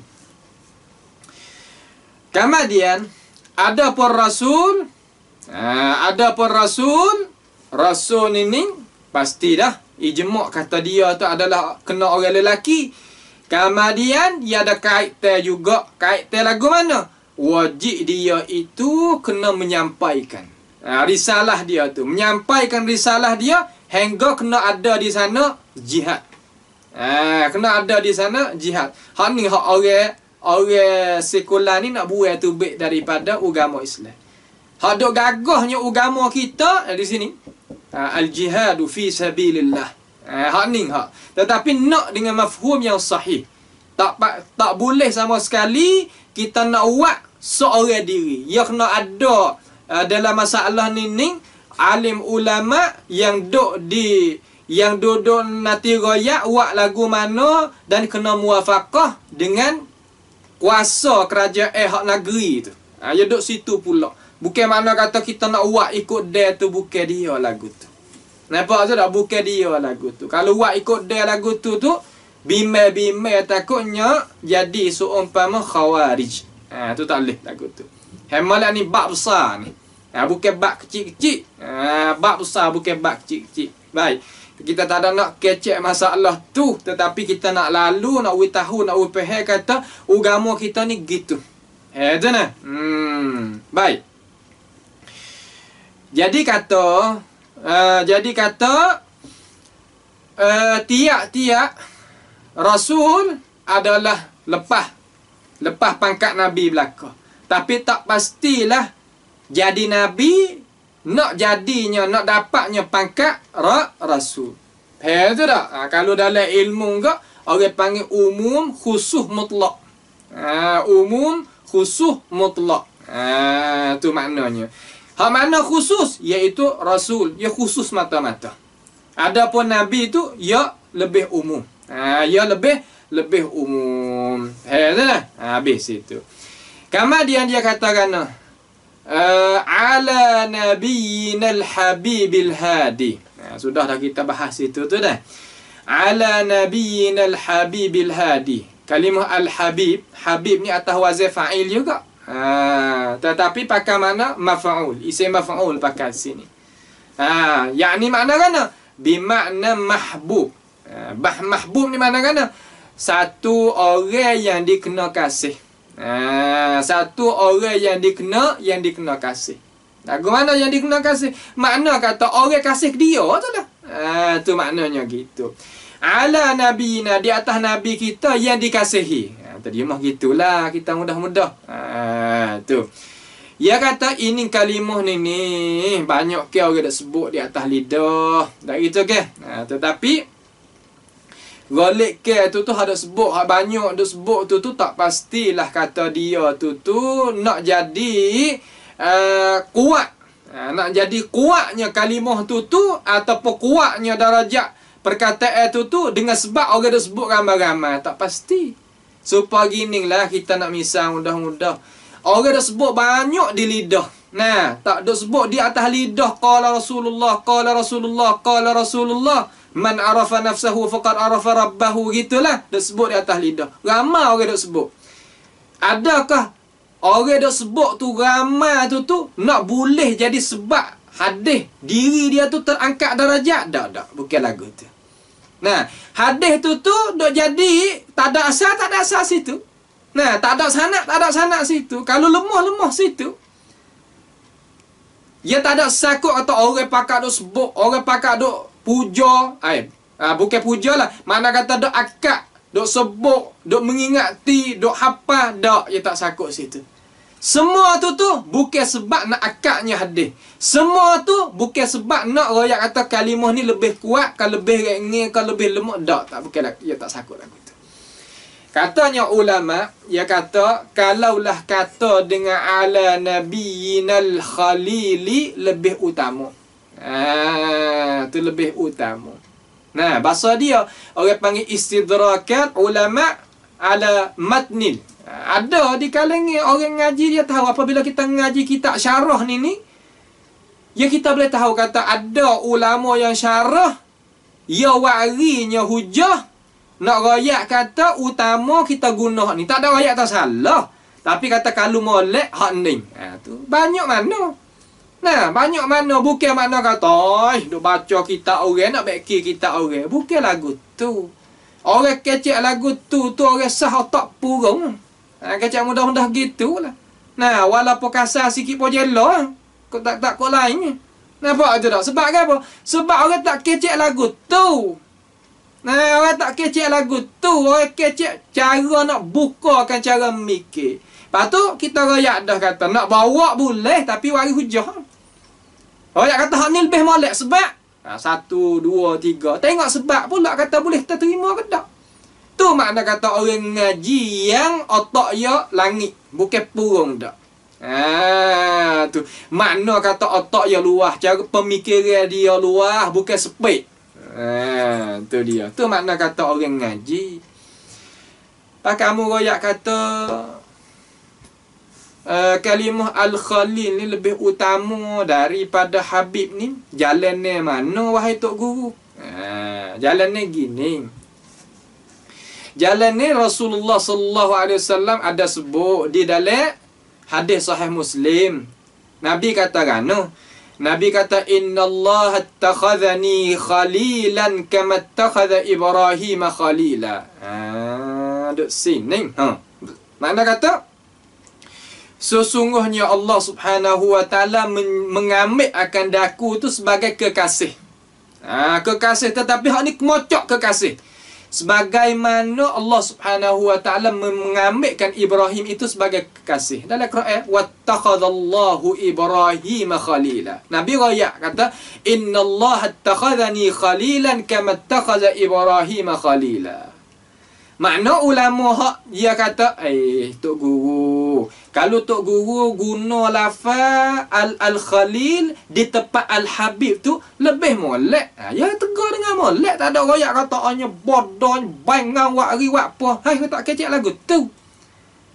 Kemudian, ada pun Rasul. Haa, ada pun Rasul. Rasul ni ni, pastilah. Ijmuk kata dia tu adalah kena orang lelaki. Kemudian, dia ada karakter juga. Karakter lagu mana? Wajib dia itu kena menyampaikan. Haa, risalah dia tu. Menyampaikan risalah dia, hingga kena ada di sana jihad. Ah, kena ada di sana jihad. Hak ni hak orang orang sekolah ni nak buat tu baik daripada agama Islam. Hak dok gagahnya agama kita eh, di sini. Eh, al jihadu fi sabilillah. Ah, hak ni hak. Tetapi nak dengan mafhum yang sahih. Tak tak boleh sama sekali kita nak buat seorang diri. Ya kena ada uh, dalam masalah ni ni alim ulama yang dok di yang duduk nanti royak wak lagu mana dan kena muafakah dengan kuasa kerajaan eh, hak negeri tu. Ha, dia duduk situ pula. Bukan mana kata kita nak wak ikut dia tu bukan dia lagu tu. Nampak tu tak? Bukan dia lagu tu. Kalau wak ikut dia lagu tu tu, bimbe-bimbe takutnya jadi seumpama khawarij. Ha, tu tak boleh lagu tu. Hemalat ni bak besar ni. Ha, bukan bak kecil-kecil. Ha, bak besar bukan bak kecil-kecil. Baik kita tak ada nak kecek masalah tu tetapi kita nak lalu nak we tahu nak we pehe kata agama kita ni gitu eh nah hmm baik jadi kata uh, jadi kata eh, tiak-tiak uh, rasul adalah lepas lepas pangkat nabi belaka tapi tak pastilah jadi nabi nak jadinya, nak dapatnya pangkat ra, rasul. Faham tu tak? Ha, kalau dalam ilmu ke, orang panggil umum khusus mutlak. Ha, umum khusus mutlak. Itu ha, maknanya. Hak mana khusus? Iaitu rasul. Ya khusus mata-mata. Ada pun Nabi tu, ya lebih umum. Ha, ya lebih lebih umum. Faham tu tak? Ha, habis itu. Kamu dia dia katakan, uh, ala nabiyyinal habibil hadi. Ya, sudah dah kita bahas itu tu dah. Ala nabiyyinal habibil hadi. Kalimah al-habib, habib ni atas wazir fa'il juga. Ha, tetapi pakai mana? Maf'ul. Isim maf'ul pakai sini. Ha, yakni makna kena? Bimakna mahbub. Ha, bah mahbub ni makna kena? Satu orang yang dikenal kasih. Ha, satu orang yang dikena yang dikena kasih. Nah, mana yang dikena kasih? Makna kata orang kasih ke dia tu lah. Ha, tu maknanya gitu. Ala Nabi na, di atas Nabi kita yang dikasihi. Ha, ah, tadi mah gitulah kita mudah-mudah. Ha, tu. Ya kata ini kalimah ni ni banyak ke orang dah sebut di atas lidah. Dah gitu ke? Ha, tetapi Golik ke, tu tu ada sebut hak banyak ada sebut tu tu tak pastilah kata dia tu tu nak jadi uh, kuat. Uh, nak jadi kuatnya kalimah tu tu ataupun kuatnya darajat perkataan tu tu dengan sebab orang ada sebut ramai-ramai tak pasti. Supa gini lah kita nak misal mudah-mudah. Orang ada sebut banyak di lidah. Nah, tak ada sebut di atas lidah. Kala Rasulullah, kala Rasulullah, kala Rasulullah. Kala Rasulullah. Man arafa nafsahu faqad arafa rabbahu gitulah dok sebut di atas lidah. Ramai orang dok sebut. Adakah orang dok sebut tu ramai tu tu nak boleh jadi sebab hadis diri dia tu terangkat darajat? Tak tak, bukan lagu tu. Nah, hadis tu tu dok jadi tak ada asal tak ada asal situ. Nah, tak ada sanak tak ada sanak situ. Kalau lemah-lemah situ, ia ya tak ada sakut atau orang pakak duk sebut, orang pakak duk puja ai ha, bukan puja lah mana kata dok akak dok sebut dok mengingati dok hafal dok ya tak sakut situ semua tu tu bukan sebab nak akaknya hadis. Semua tu bukan sebab nak royak kata kalimah ni lebih kuat kalau lebih ngi kalau lebih lemak dak tak bukan lah, ya tak sakut lagu tu. Katanya ulama ya kata kalaulah kata dengan ala nabiyinal khalili lebih utama ah tu lebih utama. Nah, bahasa dia orang panggil istidrakat ulama ala matnil. Ada di kalangan orang ngaji dia tahu apabila kita ngaji kitab syarah ni ni Ya kita boleh tahu kata ada ulama yang syarah Ya warinya hujah Nak rakyat kata utama kita guna ni Tak ada rakyat tak salah Tapi kata kalau molek hak ni ha, ah, tu. Banyak mana Nah, banyak mana bukan mana kata, "Oi, duk baca kita orang nak baik kita kita orang." Bukan lagu tu. Orang kecil lagu tu tu orang sah otak purung. Ha, kecek mudah-mudah gitulah. Nah, walaupun kasar sikit pun jelo, ha. kok tak tak kok lain. Nampak tu tak? Sebab apa? Sebab orang tak kecil lagu tu. Nah, orang tak kecil lagu tu, orang kecil cara nak bukakan cara mikir. Lepas tu, kita rakyat dah kata, nak bawa boleh tapi wari hujah. Orang kata hak ni lebih molek sebab ha, satu, dua, tiga. Tengok sebab pun pula kata boleh terima ke tak. Tu makna kata orang ngaji yang otak ya langit. Bukan purung tak. Ah tu makna kata otak ya luah cara pemikiran dia luah bukan sepit. Ah ha, tu dia. Tu makna kata orang ngaji. Pak kamu royak kata Eh, kalimah Al-Khalil ni lebih utama daripada Habib ni Jalan ni mana wahai Tok Guru uh, Jalan ni gini Jalan ni Rasulullah SAW ada sebut di dalam hadis sahih Muslim Nabi kata kan Nabi kata Inna Allah attakhazani khalilan kama attakhaza Ibrahim khalila uh, ah, Duk sini huh. Mana Mana kata? Sesungguhnya Allah subhanahu wa ta'ala mengambil akan daku tu sebagai kekasih. Ha, kekasih tetapi hak ni kemocok kekasih. Sebagaimana Allah subhanahu wa ta'ala mengambilkan Ibrahim itu sebagai kekasih. Dalam Quran, eh? وَاتَّخَذَ اللَّهُ إِبْرَاهِيمَ Nabi Raya kata, إِنَّ اللَّهَ اتَّخَذَنِي خَلِيلًا كَمَا اتَّخَذَ إِبْرَاهِيمَ خَلِيلًا Makna ulama hak dia kata, eh tok guru, kalau tok guru guna lafaz al al khalil di tempat al habib tu lebih molek. Ha, ya tegar dengan molek tak ada royak kata hanya oh, bodoh bangang wak ri wak apa. Hai tak kecil lagu tu.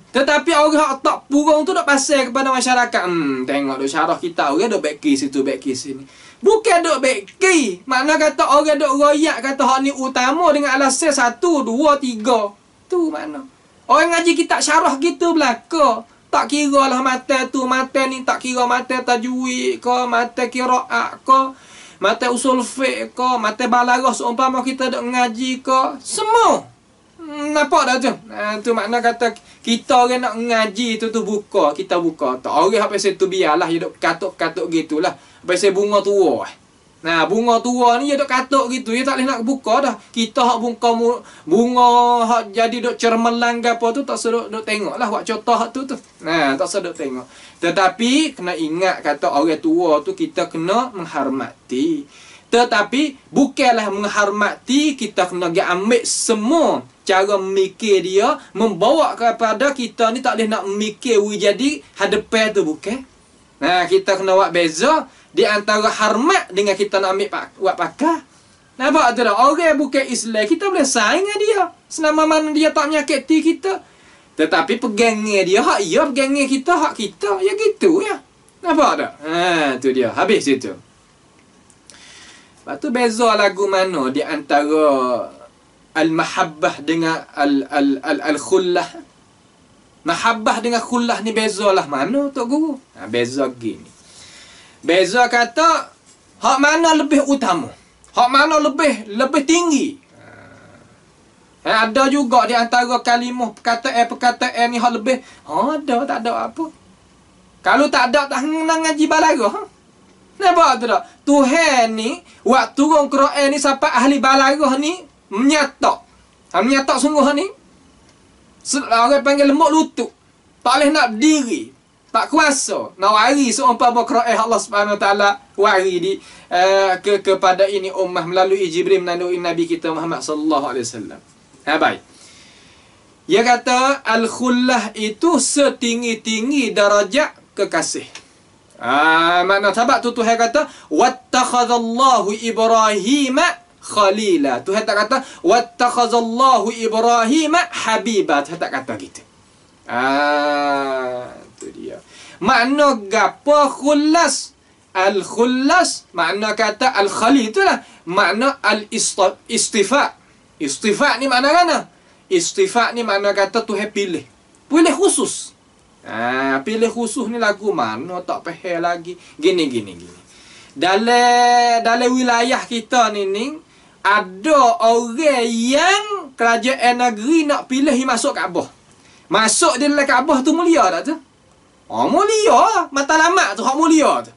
Tetapi orang hak tak purung tu nak pasal kepada masyarakat. Hmm, tengok tu syarah kita orang dok back situ back sini. Bukan duk beki. Mana kata orang duk royak kata hak ni utama dengan alasan satu, dua, tiga. Tu mana? Orang ngaji kita syarah gitu belaka. Tak kira lah mata tu, mata ni tak kira mata tajwid ke, mata kiraat ke, mata usul fiqh ke, mata balaghah seumpama kita duk ngaji ke, semua. Hmm, nampak dah tu? Ha, tu makna kata kita orang nak ngaji tu tu buka, kita buka. Tak orang apa tu biarlah dia duk katuk-katuk gitulah. Pasal bunga tua eh. Nah, bunga tua ni dia dok katuk gitu. Dia tak boleh nak buka dah. Kita hak bunga bunga hak jadi dok cermelang ke apa tu tak sedok dok tengok lah buat contoh hak tu tu. Nah, tak sedok tengok. Tetapi kena ingat kata orang tua tu kita kena menghormati. Tetapi bukanlah menghormati kita kena dia ambil semua cara mikir dia membawa kepada kita ni tak boleh nak mikir jadi hadapan tu bukan. Nah, kita kena buat beza di antara hormat dengan kita nak ambil pak, buat pakar. Nampak tu dah? Orang yang bukan Islam, kita boleh saing dengan dia. senama mana dia tak menyakiti kita. Tetapi pegangnya dia, hak ia, pegangnya kita, hak kita. Ya gitu ya. Nampak tak? Ha, tu dia. Habis itu. Lepas tu beza lagu mana di antara Al-Mahabbah dengan Al-Khullah. -Al -Al -Al Mahabbah dengan khullah ni lah mana, Tok Guru? Ha, beza gini. Beza kata hak mana lebih utama? Hak mana lebih lebih tinggi? Ha, ada juga di antara kalimah perkataan-perkataan ni hak lebih. Oh, ada, tak ada apa. Kalau tak ada tak kena ngaji balaghah. Ha? Kenapa tu dah? Tuhan ni waktu turun Quran ni sampai ahli balaghah ni menyatak. Ha, menyatak sungguh ni. Orang panggil lemak lutut. Tak boleh nak diri tak kuasa nak wari seumpama kera'ih Allah Subhanahu taala wari di uh, ke kepada ini ummah melalui Jibril melalui Nabi kita Muhammad sallallahu alaihi wasallam. Ha baik. Dia kata al-khullah itu setinggi-tinggi darajat kekasih. Ah ha, makna sahabat tu Tuhan kata wattakhadallahu Ibrahim khalila. Tuhan tak kata wattakhadallahu Ibrahim habiba. Tuhan tak kata gitu. Ha, itu dia. Makna gapo khulas? Al-khulas makna kata al-khali lah. Makna al-istifa. Istifa ni makna mana? Istifa ni makna kata tu pilih. Pilih khusus. Ah, pilih khusus ni lagu mana tak pahal lagi. Gini gini gini. Dalam dalam wilayah kita ni ni ada orang yang kerajaan negeri nak pilih masuk Kaabah. Masuk dia dalam Kaabah tu mulia tak tu? Oh, mulia mata lamak tu hak mulia tu.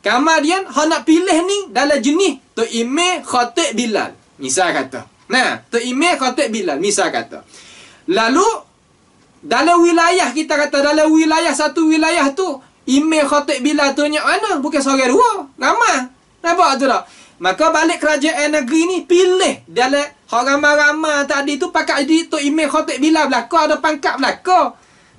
Kemudian hak nak pilih ni dalam jenis tu Imam Khatib Bilal. Misal kata. Nah, tu Imam Khatib Bilal misal kata. Lalu dalam wilayah kita kata dalam wilayah satu wilayah tu Imam Khatib Bilal tu nya mana? Bukan seorang dua. Nama. Nampak tu tak? Maka balik kerajaan negeri ni pilih dalam orang ramai-ramai tadi tu pakai di tu Imam Khatib Bilal belaka ada pangkat belaka.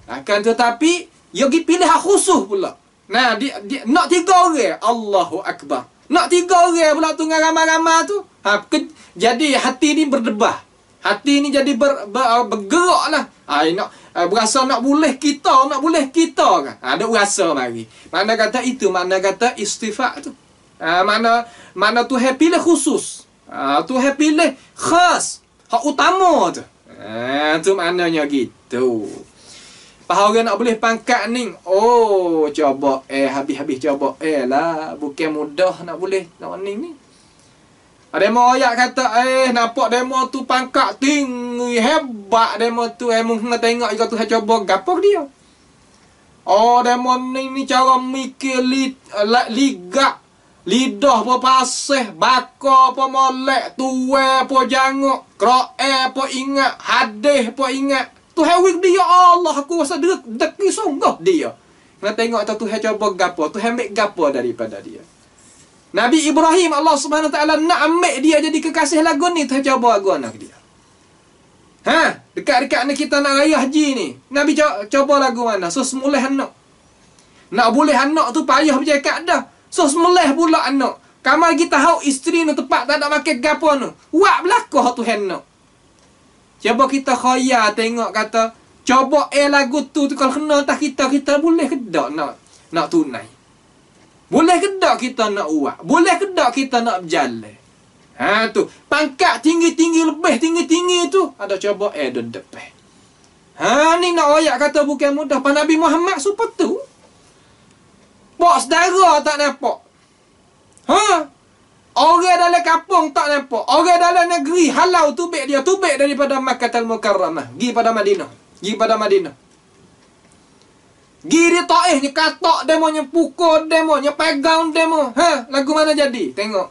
Akan tetapi yang pergi pilih khusus pula. Nah, dia, dia, nak tiga orang. Allahu Akbar. Nak tiga orang pula tu dengan ramah ramai tu. Ha, ke, jadi hati ni berdebah. Hati ni jadi ber, ber, ber, bergerak lah. Ha, nak, ha, berasa nak boleh kita, nak boleh kita kan. Ha, ada rasa mari. Mana kata itu, mana kata istifak tu. Ha, mana mana tu hai pilih khusus. Ha, tu hai pilih khas. Hak utama tu. Ha, tu maknanya gitu. Pahal orang nak boleh pangkat ni. Oh, coba eh. Habis-habis coba, eh lah. Bukan mudah nak boleh. Nak ni ni. Ah, demo ayat kata, eh, nampak demo tu pangkat tinggi. Hebat demo tu. Eh, mungkin tengok juga tu. Saya cuba gapok dia. Oh, demo ni ni cara mikir li, li, ligak. Lidah pun pasih, bakar pun molek, tuwe pun jangok, kro eh pun ingat, hadih pun ingat. Tuhan wing dia ya Allah aku rasa dia teki sungguh dia. Kena tengok atau Tuhan cuba gapo, Tuhan ambil gapo daripada dia. Nabi Ibrahim Allah Subhanahu taala nak ambil dia jadi kekasih lagu ni Tuhan cuba lagu anak dia. Ha, dekat-dekat ni kita nak raya haji ni. Nabi cuba lagu mana? So semulih anak. Nak boleh anak tu payah bercakap dah. So semulih pula anak. Kamal kita hau isteri ni tepat tak nak pakai gapo ni. Wak belakoh tu henok. Cuba kita khaya tengok kata Cuba eh lagu tu tu kalau kenal tak kita Kita boleh kedok nak nak tunai Boleh kedok kita nak uak Boleh kedok kita nak berjalan Ha tu Pangkat tinggi-tinggi lebih tinggi-tinggi tu Ada cuba eh dan depan Ha ni nak ayat kata bukan mudah Pada Nabi Muhammad super tu Pak sedara tak nampak Ha Orang dalam kampung tak nampak. Orang dalam negeri halau tubik dia. Tubik daripada Makkatul Mukarramah. Gi pada Madinah. Gi pada Madinah. Giri ta'ih eh, ni katak demo ni pukul demo ni pegang demo. Ha, lagu mana jadi? Tengok.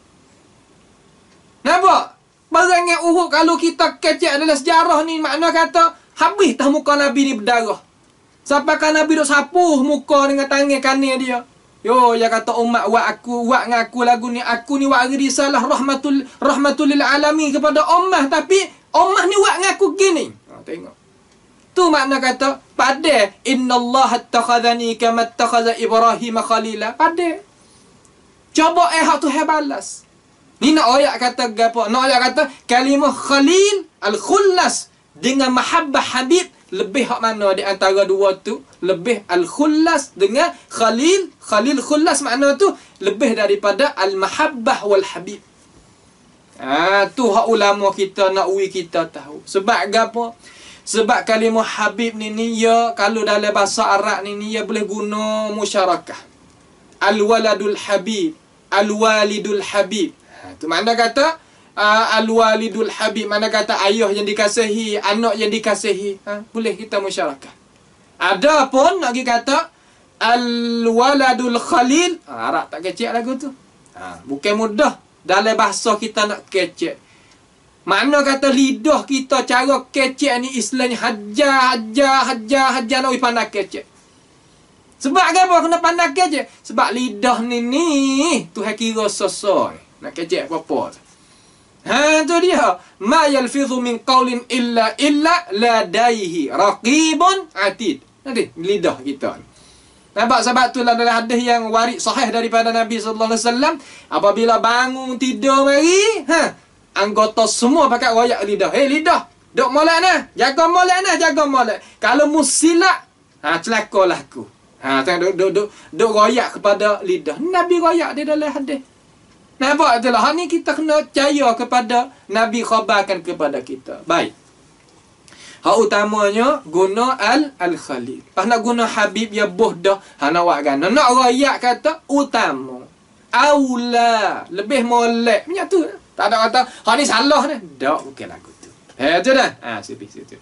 Nampak? Barang yang uhuk kalau kita kecil dalam sejarah ni makna kata habis tah muka Nabi ni berdarah. Sampai kan Nabi duk sapu muka dengan tangan kanan dia. Yo, ya kata umat wa aku, wa ngaku lagu ni aku ni wa risalah rahmatul rahmatul lil alamin kepada ummah tapi ummah ni wa ngaku gini. Ha, tengok. Tu makna kata pada innallaha attakhadhani kama attakhadha ibrahim khalila. Pada. Coba eh tu hebalas. Ni nak ayat kata gapo? Nak ayat kata kalimah khalil al khullas dengan mahabbah habib lebih hak mana di antara dua tu lebih al-khullas dengan khalil khalil khullas makna tu lebih daripada al-mahabbah wal habib ah ha, tu hak ulama kita nak ui kita tahu sebab gapo sebab kalimah habib ni ni ya kalau dalam bahasa Arab ni ni ya boleh guna musyarakah al-waladul habib al-walidul habib ha, tu makna kata uh, al-walidul habib mana kata ayah yang dikasihi anak yang dikasihi ha? boleh kita musyarakah ada pun lagi kata al-waladul khalil ha, Arab tak kecek lagu tu ha. bukan mudah dalam bahasa kita nak kecek mana kata lidah kita cara kecek ni Islamnya haja haja haja haja nak pandai kecek sebab apa kena pandai kecek sebab lidah ni ni tu hakira sosoi nak kecek apa-apa Ha tu dia. Ma yalfizu min qaulin illa illa ladaihi raqibun atid. Nanti lidah kita. Nampak sebab tu lah dalam hadis yang waris sahih daripada Nabi sallallahu alaihi wasallam apabila bangun tidur mari, ha anggota semua pakai royak lidah. Hey eh, lidah, dok molek nah, jaga molek nah, jaga molek. Kalau musilak, ha celakalah aku. Ha tengok dok dok dok royak kepada lidah. Nabi royak dia dalam hadis. Nampak tu lah. Hari ni kita kena percaya kepada Nabi khabarkan kepada kita. Baik. Hak utamanya guna al al khalil. Pas nak guna habib ya boh dah. Ha nak buat kan. Nak rakyat kata utama. Aula lebih molek. Minyak tu. Tak ada kata ha ni salah ni. Dak bukan aku tu. Ha tu dah. Ha sipis situ.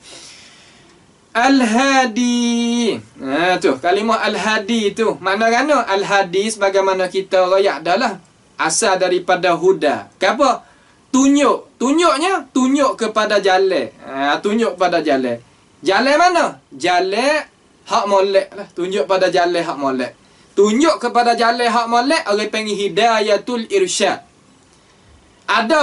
Al hadi. Ha tu kalimah al hadi tu. Mana kan al hadi sebagaimana kita rakyat dah lah asal daripada huda. Kenapa? Tunjuk. Tunjuknya, tunjuk kepada jale. Ha, tunjuk pada jale. Jale mana? Jale hak molek lah. Tunjuk pada jale hak molek. Tunjuk kepada jale hak molek, orang panggil hidayatul irsyad.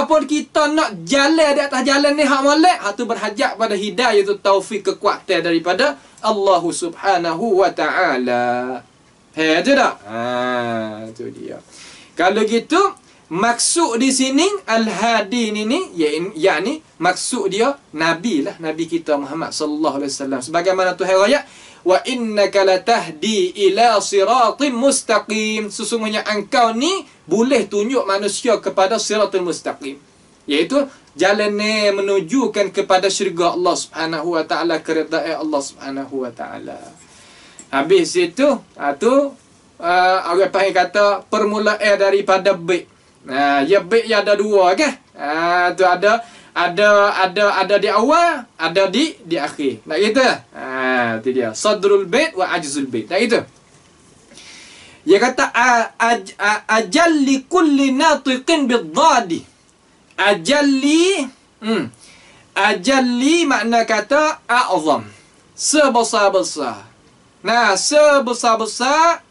pun kita nak jale di atas jalan ni hak molek, hak tu berhajat pada hidayah tu taufik kekuatan daripada Allah Subhanahu wa taala. Hei, ada tak? Ah, tu dia. Kalau gitu, maksud di sini Al-Hadi ni ni, yakni maksud dia Nabi lah, Nabi kita Muhammad sallallahu alaihi wasallam. Sebagaimana Tuhan raya, wa innaka latahdi ila siratin mustaqim. Sesungguhnya engkau ni boleh tunjuk manusia kepada siratul mustaqim. Iaitu jalan ni menunjukkan kepada syurga Allah Subhanahu wa taala, keridaan Allah Subhanahu wa taala. Habis itu, ha, uh, orang panggil kata permula permulaan daripada baik. Uh, ya baik ya ada dua kan? Uh, tu ada ada ada ada di awal, ada di di akhir. Nak kita? Ah, uh, tu dia. Sadrul bait wa ajzul bait. Nak kita? Ya kata aj ajal li kulli natiqin bidhadi. Ajal li hmm. Ajal li makna kata a'zam. Sebesar-besar. Nah, sebesar-besar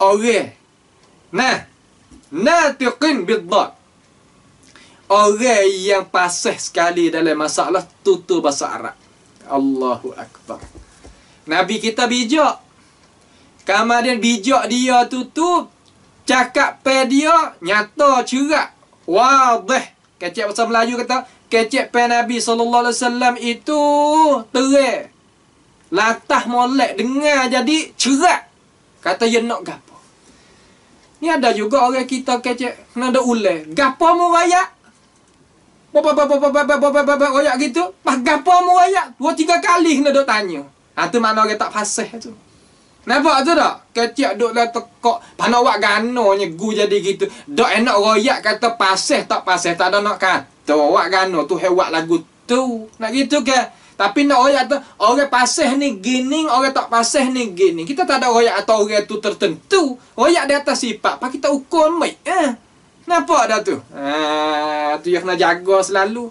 oleh nah natiqin bidhah orang yang pasih sekali dalam masalah tutur bahasa Arab Allahu akbar Nabi kita bijak kemudian bijak dia tutup cakap per dia nyata cerak wadih kecek pasal Melayu kata kecek per Nabi saw alaihi wasallam itu terang latah molek dengar jadi cerak kata ye ya nak gap Ni ada juga orang kita kecek kena ada ulai. Gapo mu rayak? Bapak bapak bapak bapak bapak bapak rayak gitu. Pas gapo mu rayak? Dua tiga kali kena dok tanya. Ha tu mana orang tak fasih tu. Nampak tu tak? Kecek dok lah tekok, Pana awak ganonya gu jadi gitu. Dok enak royak kata pasih tak pasih. Tak ada nak kata. Awak gano tu hewak lagu tu. Nak gitu ke? Kan? Tapi nak royak tu orang pasih ni gini, orang tak pasih ni gini. Kita tak ada royak atau orang tu tertentu. Royak di atas sifat pak kita ukur mai. Eh. Napa ada tu? Ah, tu yang nak jaga selalu.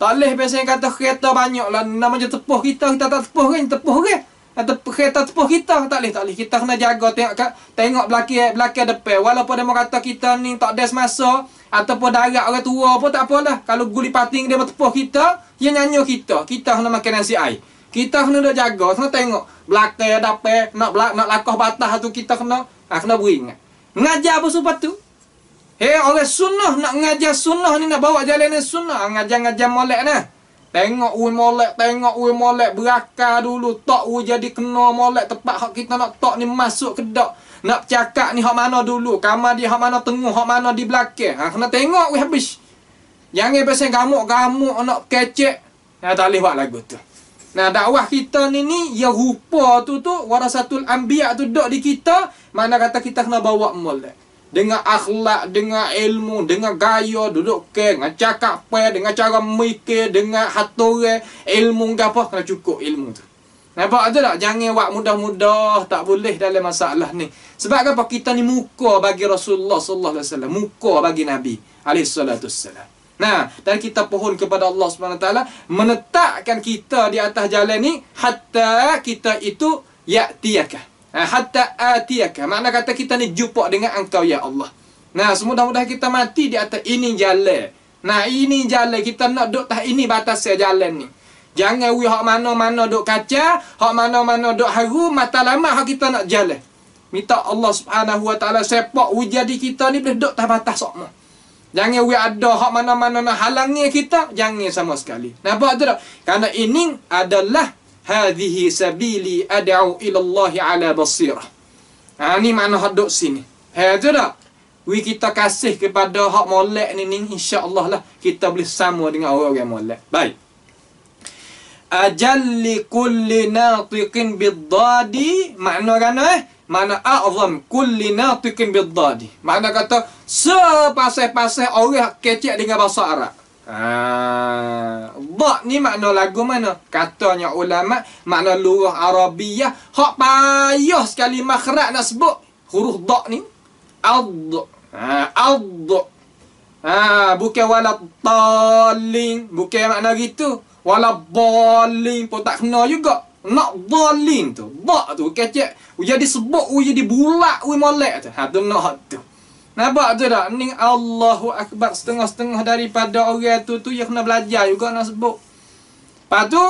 Tak leh biasa kata kereta banyak lah. Nama je tepuh kita, kita tak tepuh kan? Tepuh kan? Atau kereta tepuh kita tak leh tak leh kita kena jaga tengok tengok belakang belakang depan walaupun dia kata kita ni tak ada semasa ataupun darat orang tua pun tak apalah. Kalau guli pating dia bertepuh kita, dia nyanyi kita. Kita kena makan nasi air. Kita kena dah jaga, kena tengok. Belakang ada pe. nak belak, nak lakuh batas tu kita kena, ha, kena beringat. Ngajar apa sebab tu? Hei, orang sunnah nak ngajar sunnah ni, nak bawa jalan ni sunnah. Ah, ngajar-ngajar molek ni. Tengok ui molek, tengok ui molek, berakar dulu. Tak ui jadi kena molek, tempat hak kita nak tak ni masuk ke nak cakap ni hak mana dulu. Kamar dia hak mana tengok, hak mana di belakang. Ha, kena tengok weh habis. Jangan pasal gamuk-gamuk nak kecek. Ha, tak boleh buat lagu tu. Nah dakwah kita ni ni ya rupa tu tu warasatul anbiya tu dok di kita mana kata kita kena bawa mol dek. dengan akhlak dengan ilmu dengan gaya duduk ke dengan cakap dengan cara mikir dengan hati, ilmu gapo kena cukup ilmu tu Nampak tu tak? Jangan buat mudah-mudah tak boleh dalam masalah ni. Sebab apa kita ni muka bagi Rasulullah sallallahu alaihi wasallam, muka bagi Nabi alaihi salatu wasallam. Nah, dan kita pohon kepada Allah Swt menetakkan kita di atas jalan ni hatta kita itu ya'tiyaka. hatta atiyaka. Makna kata kita ni jumpa dengan engkau ya Allah. Nah, semoga mudah kita mati di atas ini jalan. Nah, ini jalan kita nak duduk tah ini batasnya jalan ni. Jangan we hak mana-mana duk kaca, hak mana-mana duk haru, mata lama hak kita nak jalan. Minta Allah Subhanahu Wa Taala sepak we jadi kita ni boleh duk tak batas sokmo. Jangan we ada hak mana-mana nak halangi kita, jangan sama sekali. Nampak tu tak? Karena ini adalah hadhihi sabili ad'u ila Allah ala basirah. Ha ni mana hak duk sini. Ha tu tak? We kita kasih kepada hak molek ni ni insya-Allah lah kita boleh sama dengan orang-orang molek. Baik ajalli kulli natiqin bidadi makna kan eh makna azam kulli natiqin bidadi makna kata sepasai-pasai orang kecek dengan bahasa Arab Ah, ha, dak ni makna lagu mana? Katanya ulama makna lurah Arabiah hak payah sekali makhraj nak sebut huruf dak ni. Ad. Ah, ha, ad. Ah, ha, bukan walat talin, bukan makna gitu. Wala balin pun tak kena juga. Nak balin tu. Bak tu. Kecek. Uya disebut. Uya dibulat. Uya molek tu. Ha tu nak tu. Nampak tu tak? Ni Allahu Akbar setengah-setengah daripada orang tu tu. Ya kena belajar juga nak sebut. Lepas tu.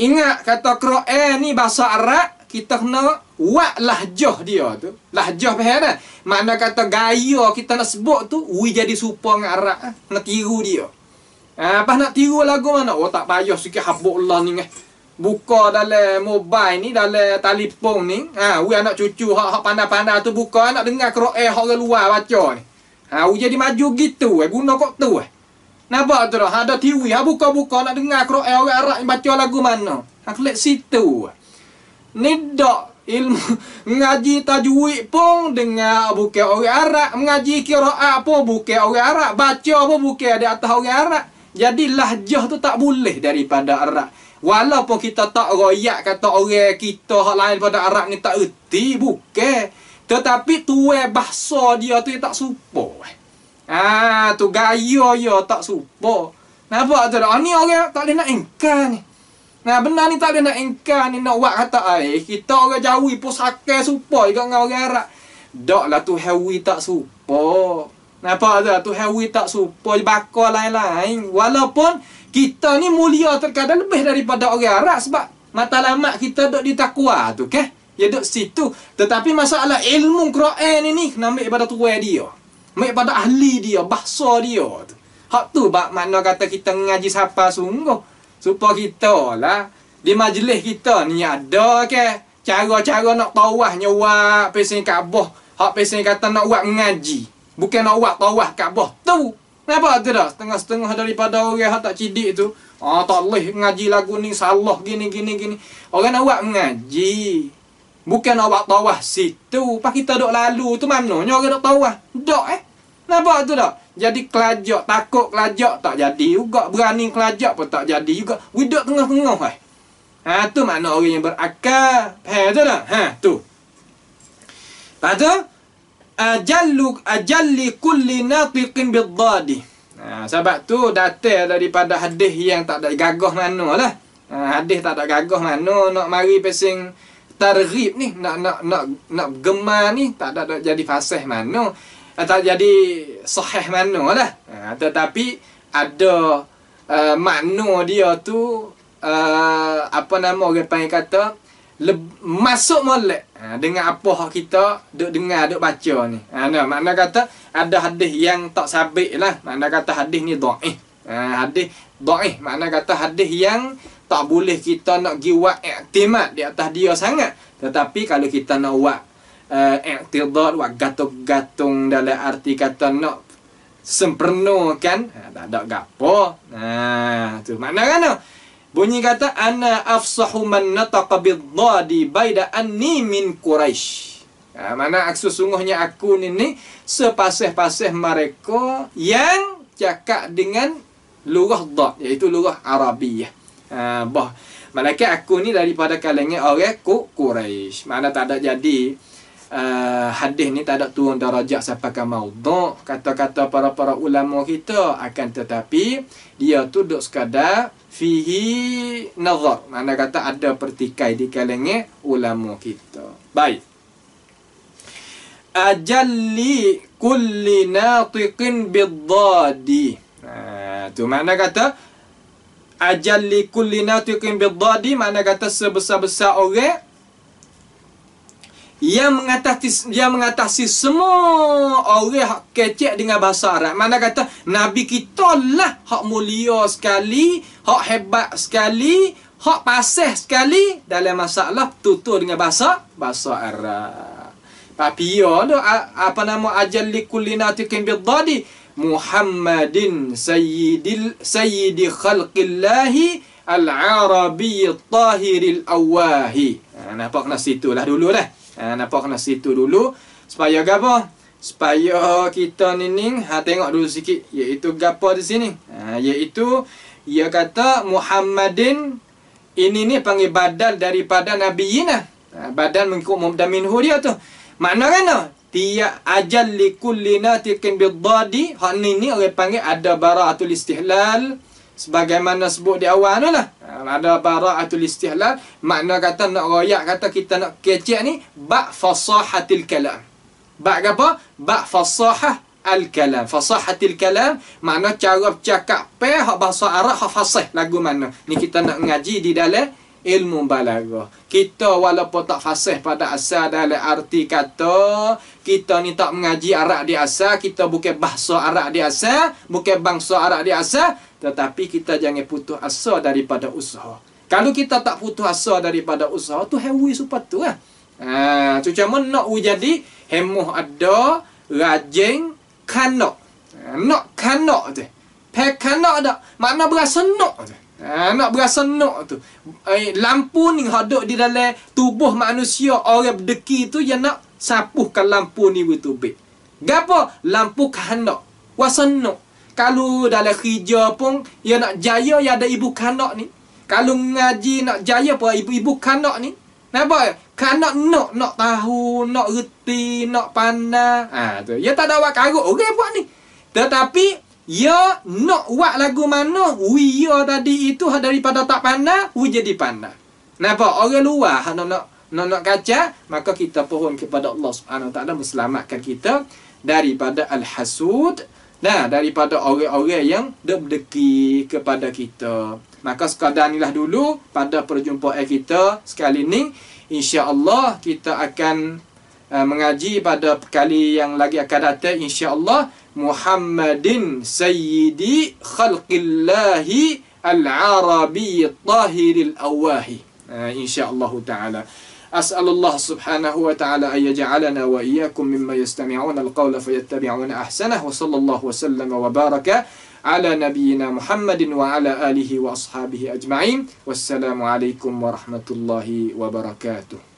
Ingat kata Kro'e ni bahasa Arab. Kita kena wak lahjah dia tu. Lahjah paham tak? Mana kata gaya kita nak sebut tu. Uya jadi supong Arab. Eh. Nak tiru dia. Eh, Apa nak tiru lagu mana? Oh tak payah sikit habuk lah ni eh. Buka dalam mobile ni, dalam telefon ni. Ah, ha, we anak cucu hak hak pandai-pandai tu buka nak dengar kerok eh hak orang luar baca ni. Ha, we jadi maju gitu eh. Guna kok tu eh. Nampak tu dah. ada ha, TV. Ha, buka-buka nak dengar kerok eh orang Arab baca lagu mana. Ha, klik situ eh. Ni dok ilmu ngaji tajwid pun dengar bukan orang Arab mengaji qiraat pun bukan orang Arab baca pun bukan ada atas orang Arab jadi lahjah tu tak boleh daripada Arab. Walaupun kita tak royak kata orang kita hak lain pada Arab ni tak erti, bukan. Tetapi tuai bahasa dia tu tak supo. Ah, ha, tu gaya dia tak supo. Napa tu? Ah, ni orang tak boleh nak engkar ni. Nah, benar ni tak boleh nak engkar ni nak buat kata ai, ah, eh, kita orang Jawi pun sakai serupa juga dengan orang Arab. Daklah tu hewi tak supo. Napa tu? hewi tak supa je bakar lain-lain. Walaupun kita ni mulia terkadang lebih daripada orang Arab sebab mata lama kita duduk di takwa tu, okey? Ya duduk situ. Tetapi masalah ilmu Quran ini ni kena ambil pada tuan dia. Ambil pada ahli dia, bahasa dia tu. Hak tu bak makna kata kita ngaji siapa sungguh. Supaya kita lah di majlis kita ni ada ke cara-cara nak tawah nyewa pesen kabah, hak pesen kata nak buat ngaji. Bukan nak awak tawah Kaabah tu. Kenapa tu dah? Setengah-setengah daripada orang yang tak cidik tu. oh, ah, tak boleh ngaji lagu ni salah gini gini gini. Orang awak mengaji. Bukan awak tawah situ. Pak kita dok lalu tu mananya orang dok tawah. Dok eh. Kenapa tu dah? Jadi kelajak, takut kelajak tak jadi juga. Berani kelajak pun tak jadi juga. Widok tengah-tengah eh. Ha tu makna orang yang berakal. Ha tu dah. Ha tu. Padahal ajallu ajalli kulli natiqin bidhadi. Ha, sebab tu datang daripada hadis yang tak ada gagah manalah. Ha, hadis tak ada gagah mana nak mari pesing targhib ni nak nak nak nak gemar ni tak ada, ada jadi fasih mana ha, atau jadi sahih manalah. Ha, tetapi ada uh, eh, makna dia tu uh, apa nama orang panggil kata le- masuk molek ha, dengan apa hak kita duk dengar duk baca ni ha, no, makna kata ada hadis yang tak sabit lah makna kata hadis ni dhaif ha, hadis dhaif makna kata hadis yang tak boleh kita nak gi buat iktimad di atas dia sangat tetapi kalau kita nak buat uh, e, iktidad buat gatung-gatung dalam arti kata nak sempurna kan ha, tak ada gapo ha tu makna kan no? Bunyi kata ana afsahu man nataqa bidhadi baida anni min quraish. Ha, mana aksu sungguhnya aku ni ni sepasih-pasih mereka yang cakap dengan lugah dad iaitu lugah Arabiyah. Ha, bah malaikat aku ni daripada kalangan orang Quraisy. Mana tak ada jadi uh, hadis ni tak ada turun darajat sampai maudhu' kata-kata para-para ulama kita akan tetapi dia tu duk sekadar fihi nazar mana kata ada pertikai di kalangan ulama kita baik ajalli kulli natiqin bidadi ah eh, tu mana kata ajalli kulli natiqin bidadi mana kata sebesar-besar orang yang mengatasi yang mengatasi semua orang hak kecek dengan bahasa Arab. Mana kata nabi kita lah hak mulia sekali, hak hebat sekali, hak pasih sekali dalam masalah tutur dengan bahasa bahasa Arab. Tapi yo ya, apa nama ajal tu kan bidadi Muhammadin sayyidil sayyidi khalqillah al-arabi tahiril awahi. Ha, nampak kena situlah dululah. Ha, eh, nampak kena situ dulu. Supaya gapo? Supaya kita ni ni ha, tengok dulu sikit. Iaitu gapo di sini. Ha, iaitu ia kata Muhammadin ini ni panggil badal daripada Nabi Yina. Ha, badal mengikut Muhammad Minhu dia tu. mana kan no? Tia ajal likullina tikin bidadi. Hak ni ni orang panggil ada bara atul istihlal. Istihlal sebagaimana sebut di awal tu lah. Ha, ada bara'atul istihlal. Makna kata nak royak kata kita nak kecek ni. Bak fasahatil kalam. Bak apa? Bak fasahah al-kalam. Fasahatil kalam. Makna cara cakap peh bahasa Arab hak fasih lagu mana. Ni kita nak ngaji di dalam ilmu balagah. Kita walaupun tak fasih pada asal dalam arti kata kita ni tak mengaji Arab di asal, kita bukan bahasa Arab di asal, bukan bangsa Arab di asal, tetapi kita jangan putus asa daripada usaha. Kalau kita tak putus asa daripada usaha, tu hewi supaya tu lah. Itu ha, cuma nak jadi, hemuh ada, rajin, kanak. Ha, nak kanak tu. Pek kanak tak? Makna berasa nak tu. Ha, nak berasa nak tu. Eh, lampu ni hadut di dalam tubuh manusia, orang berdeki tu, dia nak sapuhkan lampu ni betul-betul. Gapo? Lampu kanak. Wasa nak. Kalau dalam kerja pun Ya nak jaya ia ya ada ibu kanak ni Kalau ngaji nak jaya pun Ibu-ibu kanak ni Kenapa? Kanak nak nak tahu Nak reti Nak panah ha, tu. Ia ya tak ada awak karut Orang buat ni Tetapi ia ya nak buat lagu mana We ya tadi itu ha, Daripada tak panah We jadi panah Kenapa? Orang luar ha, Nak nak nak, nak kaca Maka kita pohon kepada Allah subhanahu taala Menyelamatkan kita daripada al-hasud Nah, daripada orang-orang yang berdeki kepada kita. Maka sekadar inilah dulu pada perjumpaan kita sekali ini. InsyaAllah kita akan uh, mengaji pada kali yang lagi akan datang. InsyaAllah Muhammadin Sayyidi Khalqillahi Al-Arabi Tahiril Awahi. Uh, InsyaAllah Ta'ala. أسأل الله سبحانه وتعالى أن يجعلنا وإياكم مما يستمعون القول فيتبعون أحسنه وصلى الله وسلم وبارك على نبينا محمد وعلى آله وأصحابه أجمعين والسلام عليكم ورحمة الله وبركاته